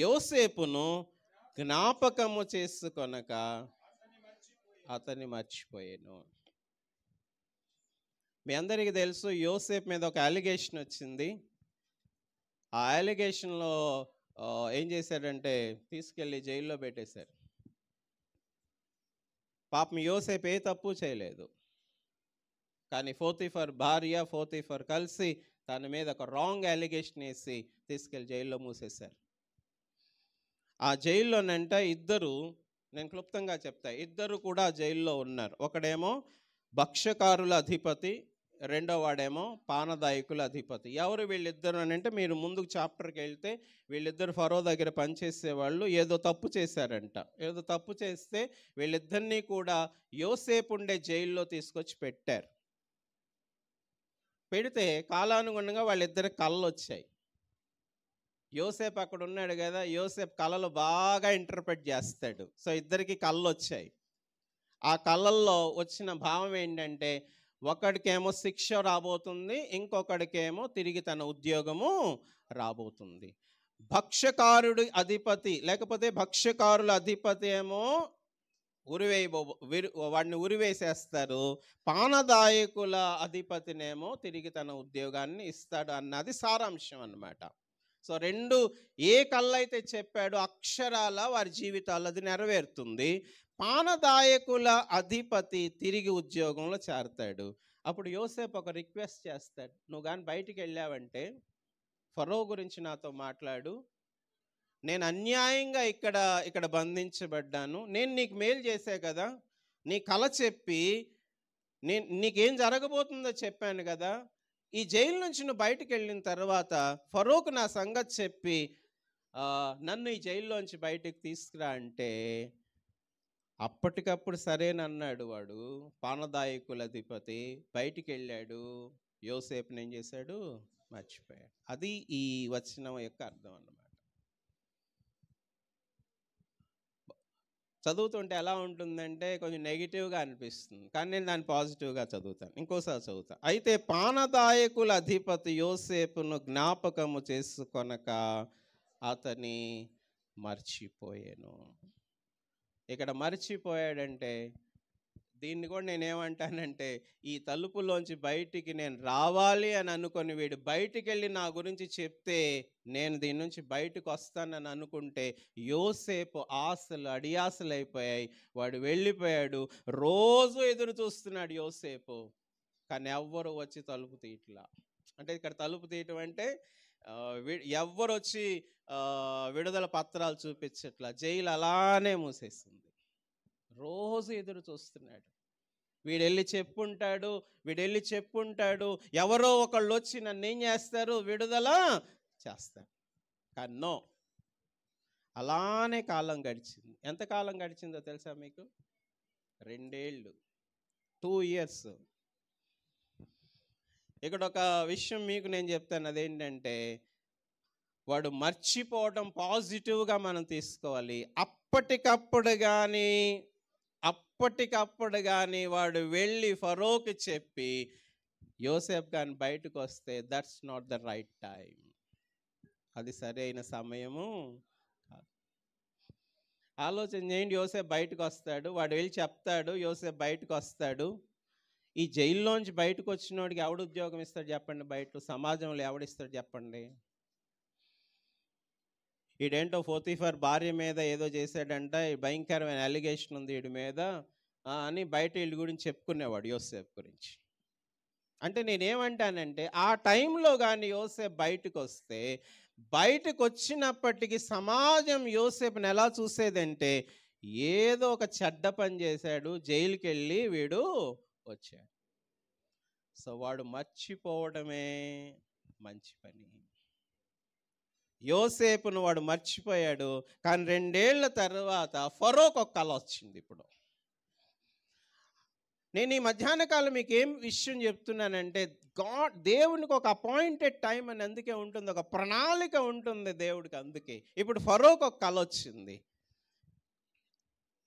యోసేపును జ్ఞాపకము చేసుకొనక అతన్ని మర్చిపోయాను మీ అందరికీ తెలుసు యోసేపు మీద ఒక అలిగేషన్ వచ్చింది ఆ అలిగేషన్లో ఏం చేశాడంటే తీసుకెళ్ళి జైల్లో పెట్టేశారు పాపం యోసేపు ఏ తప్పు చేయలేదు కానీ ఫోతిఫర్ భార్య ఫోతిఫర్ కలిసి తన మీద ఒక రాంగ్ అలిగేషన్ వేసి తీసుకెళ్ళి జైల్లో మూసేశారు ఆ జైల్లోనంట ఇద్దరు నేను క్లుప్తంగా చెప్తా ఇద్దరు కూడా జైల్లో ఉన్నారు ఒకడేమో భక్ష్యకారుల అధిపతి రెండో వాడేమో పానదాయకుల అధిపతి ఎవరు వీళ్ళిద్దరు అని అంటే మీరు ముందుకు చాప్టర్కి వెళ్తే వీళ్ళిద్దరు ఫరో దగ్గర పనిచేసే వాళ్ళు ఏదో తప్పు చేశారంట ఏదో తప్పు చేస్తే వీళ్ళిద్దరినీ కూడా యోసేపు ఉండే జైల్లో తీసుకొచ్చి పెట్టారు పెడితే కాలానుగుణంగా వాళ్ళిద్దరు కళ్ళు వచ్చాయి యోసేపు అక్కడ ఉన్నాడు కదా యోసేపు కళలు బాగా ఇంటర్ప్రెట్ చేస్తాడు సో ఇద్దరికి కళ్ళు వచ్చాయి ఆ కళ్ళల్లో వచ్చిన భావం ఏంటంటే ఒకడికేమో శిక్ష రాబోతుంది ఇంకొకడికేమో తిరిగి తన ఉద్యోగము రాబోతుంది భక్ష్యకారుడు అధిపతి లేకపోతే భక్ష్యకారుల అధిపతి ఏమో ఉరివేయబో వాడిని ఉరివేసేస్తారు పానదాయకుల అధిపతినేమో తిరిగి తన ఉద్యోగాన్ని ఇస్తాడు అన్నది సారాంశం అన్నమాట సో రెండు ఏ అయితే చెప్పాడో అక్షరాల వారి జీవితాలు అది నెరవేరుతుంది పానదాయకుల అధిపతి తిరిగి ఉద్యోగంలో చేరతాడు అప్పుడు యోసేపు ఒక రిక్వెస్ట్ చేస్తాడు నువ్వు కానీ బయటికి వెళ్ళావంటే ఫరో గురించి నాతో మాట్లాడు నేను అన్యాయంగా ఇక్కడ ఇక్కడ బంధించబడ్డాను నేను నీకు మేలు చేసే కదా నీ కళ చెప్పి నేను నీకేం జరగబోతుందో చెప్పాను కదా ఈ జైలు నుంచి నువ్వు బయటకు వెళ్ళిన తర్వాత ఫరూక్ నా సంగతి చెప్పి నన్ను ఈ జైల్లోంచి బయటకు తీసుకురా అంటే అప్పటికప్పుడు సరేనన్నాడు వాడు పానదాయకుల అధిపతి బయటికి వెళ్ళాడు యోసేపుని ఏం చేశాడు మర్చిపోయాడు అది ఈ వచనం యొక్క అర్థం అన్నమాట చదువుతుంటే ఎలా ఉంటుందంటే కొంచెం నెగిటివ్గా అనిపిస్తుంది కానీ నేను దాన్ని పాజిటివ్గా చదువుతాను ఇంకోసారి చదువుతాను అయితే పానదాయకుల అధిపతి యోసేపును జ్ఞాపకము చేసుకొనక అతని మర్చిపోయాను ఇక్కడ మర్చిపోయాడంటే దీన్ని కూడా నేనేమంటానంటే ఈ తలుపులోంచి బయటికి నేను రావాలి అని అనుకొని వీడు బయటికి వెళ్ళి నా గురించి చెప్తే నేను దీని నుంచి బయటకు వస్తానని అనుకుంటే యోసేపు ఆశలు అయిపోయాయి వాడు వెళ్ళిపోయాడు రోజు ఎదురు చూస్తున్నాడు యోసేపు కానీ ఎవ్వరు వచ్చి తలుపు తీయట్లా అంటే ఇక్కడ తలుపు తీయటం అంటే ఎవ్వరు వచ్చి విడుదల పత్రాలు చూపించట్లా జైలు అలానే మూసేసింది రోజు ఎదురు చూస్తున్నాడు వీడెళ్ళి చెప్పుంటాడు వీడెళ్ళి చెప్పుంటాడు ఎవరో ఒకళ్ళు వచ్చి నన్ను ఏం చేస్తారు విడుదల చేస్తారు కన్నో అలానే కాలం గడిచింది ఎంత కాలం గడిచిందో తెలుసా మీకు రెండేళ్ళు టూ ఇయర్స్ ఇక్కడ ఒక విషయం మీకు నేను చెప్తాను అదేంటంటే వాడు మర్చిపోవడం పాజిటివ్గా మనం తీసుకోవాలి అప్పటికప్పుడు కానీ ఎప్పటికప్పుడు కానీ వాడు వెళ్ళి ఫరోకి చెప్పి యోసేఫ్ కానీ బయటకు వస్తే that's not the right time అది సరైన సమయము ఆలోచన చేయండి యోసేఫ్ బయటకు వస్తాడు వాడు వెళ్ళి చెప్తాడు యోసేఫ్ బయటకు వస్తాడు ఈ జైల్లోంచి బయటకు వాడికి ఎవడు ఉద్యోగం ఇస్తాడు చెప్పండి బయట సమాజంలో ఎవడిస్తాడు చెప్పండి వీడేంటో ఫోర్తీఫర్ భార్య మీద ఏదో చేశాడంట భయంకరమైన అలిగేషన్ ఉంది వీడి మీద అని బయట వీళ్ళ గురించి చెప్పుకునేవాడు యోసేఫ్ గురించి అంటే నేనేమంటానంటే ఆ టైంలో కానీ యోసేఫ్ బయటకు వస్తే బయటకు వచ్చినప్పటికీ సమాజం యోసేఫ్ని ఎలా చూసేదంటే ఏదో ఒక చెడ్డ పని చేశాడు జైలుకి వెళ్ళి వీడు వచ్చాడు సో వాడు మర్చిపోవడమే మంచి పని యోసేపును వాడు మర్చిపోయాడు కానీ రెండేళ్ల తర్వాత ఫరోక్ ఒక కళ వచ్చింది ఇప్పుడు నేను ఈ మధ్యాహ్న కాలం మీకు ఏం విషయం చెప్తున్నానంటే గాడ్ దేవునికి ఒక అపాయింటెడ్ టైం అని అందుకే ఉంటుంది ఒక ప్రణాళిక ఉంటుంది దేవుడికి అందుకే ఇప్పుడు ఫరోక్ ఒక కళ వచ్చింది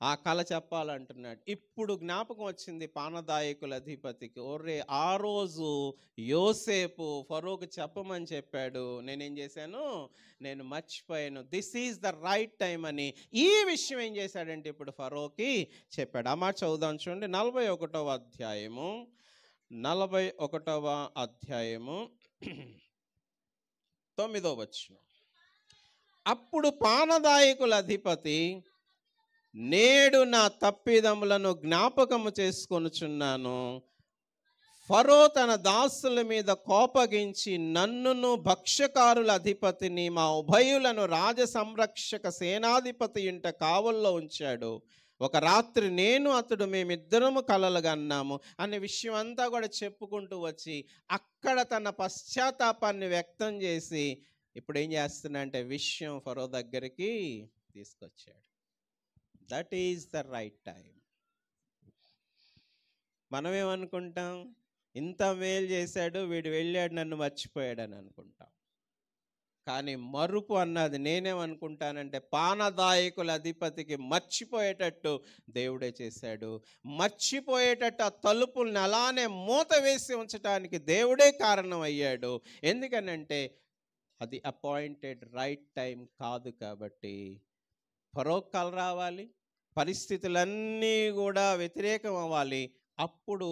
ఆ కళ చెప్పాలంటున్నాడు ఇప్పుడు జ్ఞాపకం వచ్చింది పానదాయకుల అధిపతికి ఒర్రే ఆ రోజు యోసేపు ఫరూక్ చెప్పమని చెప్పాడు నేనేం చేశాను నేను మర్చిపోయాను this is the right time అని ఈ విషయం ఏం చేశాడంటే ఇప్పుడు ఫరోకి చెప్పాడు అమ్మా చదువుదాం చూడండి నలభై ఒకటవ అధ్యాయము నలభై ఒకటవ అధ్యాయము తొమ్మిదో వచ్చు అప్పుడు పానదాయకుల అధిపతి నేడు నా తప్పిదములను జ్ఞాపకము చేసుకొనుచున్నాను ఫరో తన దాసుల మీద కోపగించి నన్నును భక్ష్యకారుల అధిపతిని మా ఉభయులను రాజ సంరక్షక సేనాధిపతి ఇంట కావల్లో ఉంచాడు ఒక రాత్రి నేను అతడు మేమిద్దరము కలలుగన్నాము అనే విషయం అంతా కూడా చెప్పుకుంటూ వచ్చి అక్కడ తన పశ్చాత్తాపాన్ని వ్యక్తం చేసి ఇప్పుడు ఏం చేస్తున్నా అంటే విషయం ఫరో దగ్గరికి తీసుకొచ్చాడు that is the right time మనమేమనుకుంటాం ఇంత మేలు చేశాడు వీడు వెళ్ళాడు నన్ను మర్చిపోయాడు అని అనుకుంటాం కానీ మరుపు అన్నది నేనేమనుకుంటానంటే పానదాయకుల అధిపతికి మర్చిపోయేటట్టు దేవుడే చేశాడు మర్చిపోయేటట్టు ఆ తలుపుల్ని అలానే మూత వేసి ఉంచడానికి దేవుడే కారణం అయ్యాడు ఎందుకనంటే అది అపాయింటెడ్ రైట్ టైం కాదు కాబట్టి పరోక్కలు రావాలి పరిస్థితులన్నీ కూడా వ్యతిరేకం అవ్వాలి అప్పుడు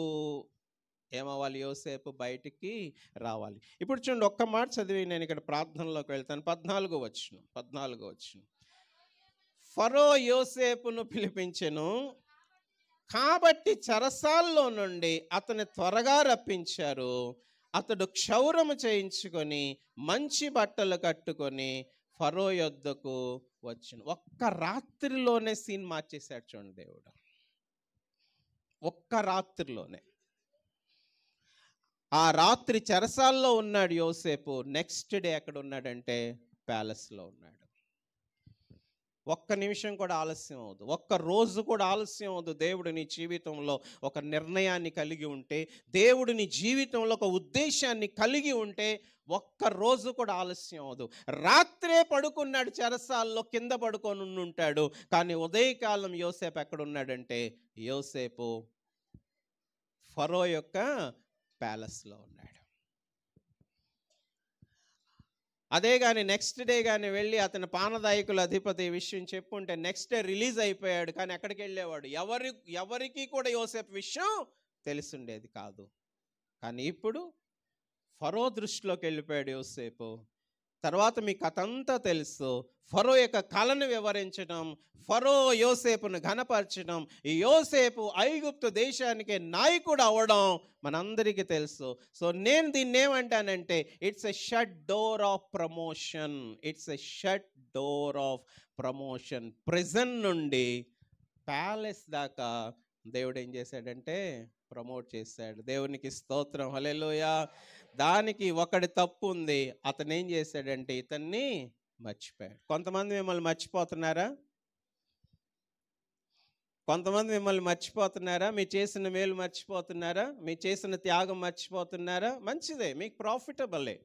ఏమవ్వాలి యోసేపు బయటికి రావాలి ఇప్పుడు చూడండి ఒక్క మాట చదివి నేను ఇక్కడ ప్రార్థనలోకి వెళ్తాను పద్నాలుగో వచ్చిన పద్నాలుగో వచ్చిన ఫరో యోసేపును పిలిపించెను కాబట్టి చరసాల్లో నుండి అతని త్వరగా రప్పించారు అతడు క్షౌరము చేయించుకొని మంచి బట్టలు కట్టుకొని ఫరో యొద్దకు వచ్చును ఒక్క రాత్రిలోనే సీన్ మార్చేశాడు చూడండి దేవుడు ఒక్క రాత్రిలోనే ఆ రాత్రి చెరసాల్లో ఉన్నాడు యోసేపు నెక్స్ట్ డే ఎక్కడ ఉన్నాడంటే ప్యాలెస్లో ఉన్నాడు ఒక్క నిమిషం కూడా ఆలస్యం అవద్దు ఒక్క రోజు కూడా ఆలస్యం అవద్దు దేవుడు నీ జీవితంలో ఒక నిర్ణయాన్ని కలిగి ఉంటే దేవుడు నీ జీవితంలో ఒక ఉద్దేశాన్ని కలిగి ఉంటే ఒక్క రోజు కూడా ఆలస్యం అవదు రాత్రే పడుకున్నాడు చెరసాల్లో కింద పడుకొని ఉంటాడు కానీ ఉదయకాలం యోసేపు ఎక్కడున్నాడంటే యోసేపు ఫరో యొక్క ప్యాలెస్లో ఉన్నాడు అదే కానీ నెక్స్ట్ డే కానీ వెళ్ళి అతని పానదాయకుల అధిపతి విషయం చెప్పుంటే నెక్స్ట్ డే రిలీజ్ అయిపోయాడు కానీ ఎక్కడికి వెళ్ళేవాడు ఎవరి ఎవరికి కూడా యోసేపు విషయం తెలిసిండేది కాదు కానీ ఇప్పుడు ఫరో దృష్టిలోకి వెళ్ళిపోయాడు యోసేపు తర్వాత మీ కథ అంతా తెలుసు ఫరో యొక్క కళను వివరించడం ఫరో యోసేపును ఘనపరచడం యోసేపు ఐగుప్తు దేశానికి నాయకుడు అవ్వడం మనందరికీ తెలుసు సో నేను దీన్ని ఏమంటానంటే it's a shut door of promotion it's a shut door of promotion prison నుండి ప్యాలెస్ దాకా దేవుడు ఏం చేశాడంటే ప్రమోట్ చేశాడు దేవునికి స్తోత్రం హలేలోయ దానికి ఒకటి తప్పు ఉంది అతను ఏం చేశాడంటే ఇతన్ని మర్చిపోయాడు కొంతమంది మిమ్మల్ని మర్చిపోతున్నారా కొంతమంది మిమ్మల్ని మర్చిపోతున్నారా మీ చేసిన మేలు మర్చిపోతున్నారా మీ చేసిన త్యాగం మర్చిపోతున్నారా మంచిదే మీకు ప్రాఫిటబులే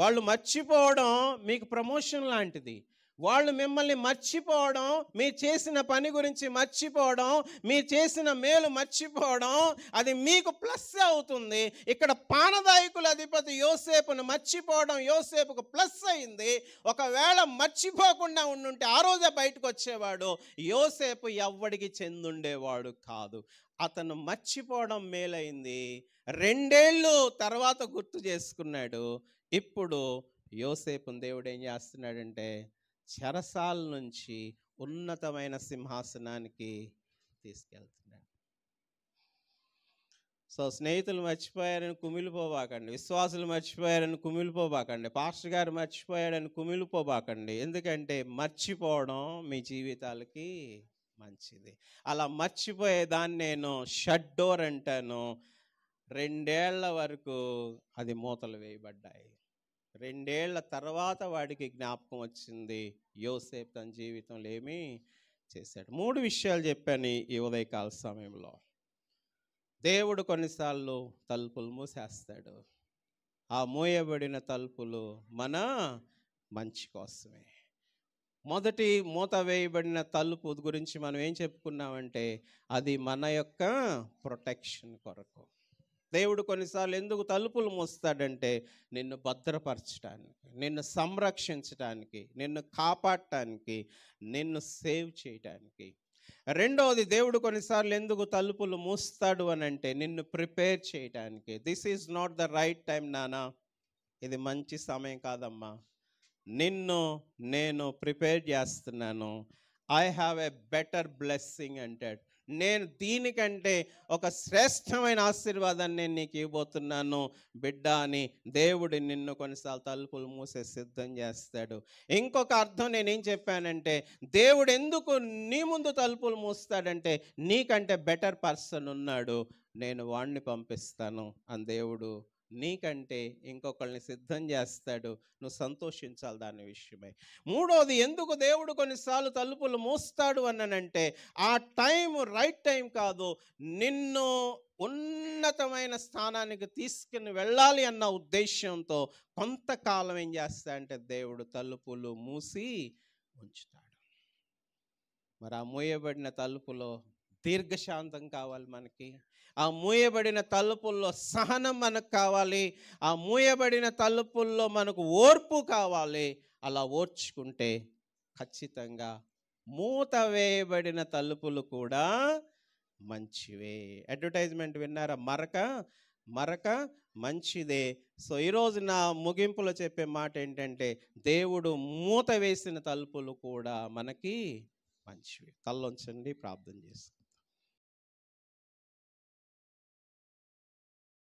వాళ్ళు మర్చిపోవడం మీకు ప్రమోషన్ లాంటిది వాళ్ళు మిమ్మల్ని మర్చిపోవడం మీ చేసిన పని గురించి మర్చిపోవడం మీ చేసిన మేలు మర్చిపోవడం అది మీకు ప్లస్ అవుతుంది ఇక్కడ పానదాయకుల అధిపతి యోసేపును మర్చిపోవడం యోసేపుకు ప్లస్ అయింది ఒకవేళ మర్చిపోకుండా ఉండుంటే ఆ రోజే బయటకు వచ్చేవాడు యోసేపు ఎవ్వడికి చెందుండేవాడు కాదు అతను మర్చిపోవడం మేలైంది రెండేళ్ళు తర్వాత గుర్తు చేసుకున్నాడు ఇప్పుడు యోసేపు దేవుడు ఏం చేస్తున్నాడంటే చెరసాల నుంచి ఉన్నతమైన సింహాసనానికి తీసుకెళ్తున్నాడు సో స్నేహితులు మర్చిపోయారని కుమిలిపోబాకండి విశ్వాసులు మర్చిపోయారని కుమిలిపోబాకండి పాస్టర్ గారు మర్చిపోయాడని కుమిలిపోబాకండి ఎందుకంటే మర్చిపోవడం మీ జీవితాలకి మంచిది అలా మర్చిపోయే దాన్ని నేను షట్ డోర్ అంటాను రెండేళ్ల వరకు అది మూతలు వేయబడ్డాయి రెండేళ్ల తర్వాత వాడికి జ్ఞాపకం వచ్చింది యోసేపు తన జీవితంలో ఏమి చేశాడు మూడు విషయాలు చెప్పాను ఈ ఉదయకాల సమయంలో దేవుడు కొన్నిసార్లు తలుపులు మూసేస్తాడు ఆ మూయబడిన తలుపులు మన మంచి కోసమే మొదటి మూత వేయబడిన తలుపు గురించి మనం ఏం చెప్పుకున్నామంటే అది మన యొక్క ప్రొటెక్షన్ కొరకు దేవుడు కొన్నిసార్లు ఎందుకు తలుపులు మూస్తాడంటే నిన్ను భద్రపరచడానికి నిన్ను సంరక్షించడానికి నిన్ను కాపాడటానికి నిన్ను సేవ్ చేయటానికి రెండవది దేవుడు కొన్నిసార్లు ఎందుకు తలుపులు మూస్తాడు అని అంటే నిన్ను ప్రిపేర్ చేయటానికి this is not the right time నానా ఇది మంచి సమయం కాదమ్మా నిన్ను నేను ప్రిపేర్ చేస్తున్నాను I have a better blessing అంటాడు నేను దీనికంటే ఒక శ్రేష్టమైన ఆశీర్వాదాన్ని నేను నీకు ఇవ్వబోతున్నాను బిడ్డ అని దేవుడు నిన్ను కొన్నిసార్లు తలుపులు మూసే సిద్ధం చేస్తాడు ఇంకొక అర్థం నేనేం చెప్పానంటే దేవుడు ఎందుకు నీ ముందు తలుపులు మూస్తాడంటే నీకంటే బెటర్ పర్సన్ ఉన్నాడు నేను వాణ్ణి పంపిస్తాను అని దేవుడు నీకంటే ఇంకొకళ్ళని సిద్ధం చేస్తాడు నువ్వు సంతోషించాలి దాని విషయమై మూడోది ఎందుకు దేవుడు కొన్నిసార్లు తలుపులు మూస్తాడు అన్ననంటే ఆ టైం రైట్ టైం కాదు నిన్ను ఉన్నతమైన స్థానానికి తీసుకుని వెళ్ళాలి అన్న ఉద్దేశంతో కొంతకాలం ఏం చేస్తా అంటే దేవుడు తలుపులు మూసి ఉంచుతాడు మరి ఆ మూయబడిన తలుపులో దీర్ఘశాంతం కావాలి మనకి ఆ మూయబడిన తలుపుల్లో సహనం మనకు కావాలి ఆ మూయబడిన తలుపుల్లో మనకు ఓర్పు కావాలి అలా ఓర్చుకుంటే ఖచ్చితంగా మూత వేయబడిన తలుపులు కూడా మంచివే అడ్వర్టైజ్మెంట్ విన్నారా మరక మరక మంచిదే సో ఈరోజు నా ముగింపులో చెప్పే మాట ఏంటంటే దేవుడు మూత వేసిన తలుపులు కూడా మనకి మంచివి కళ్ళొంచండి ప్రార్థన చేస్తాం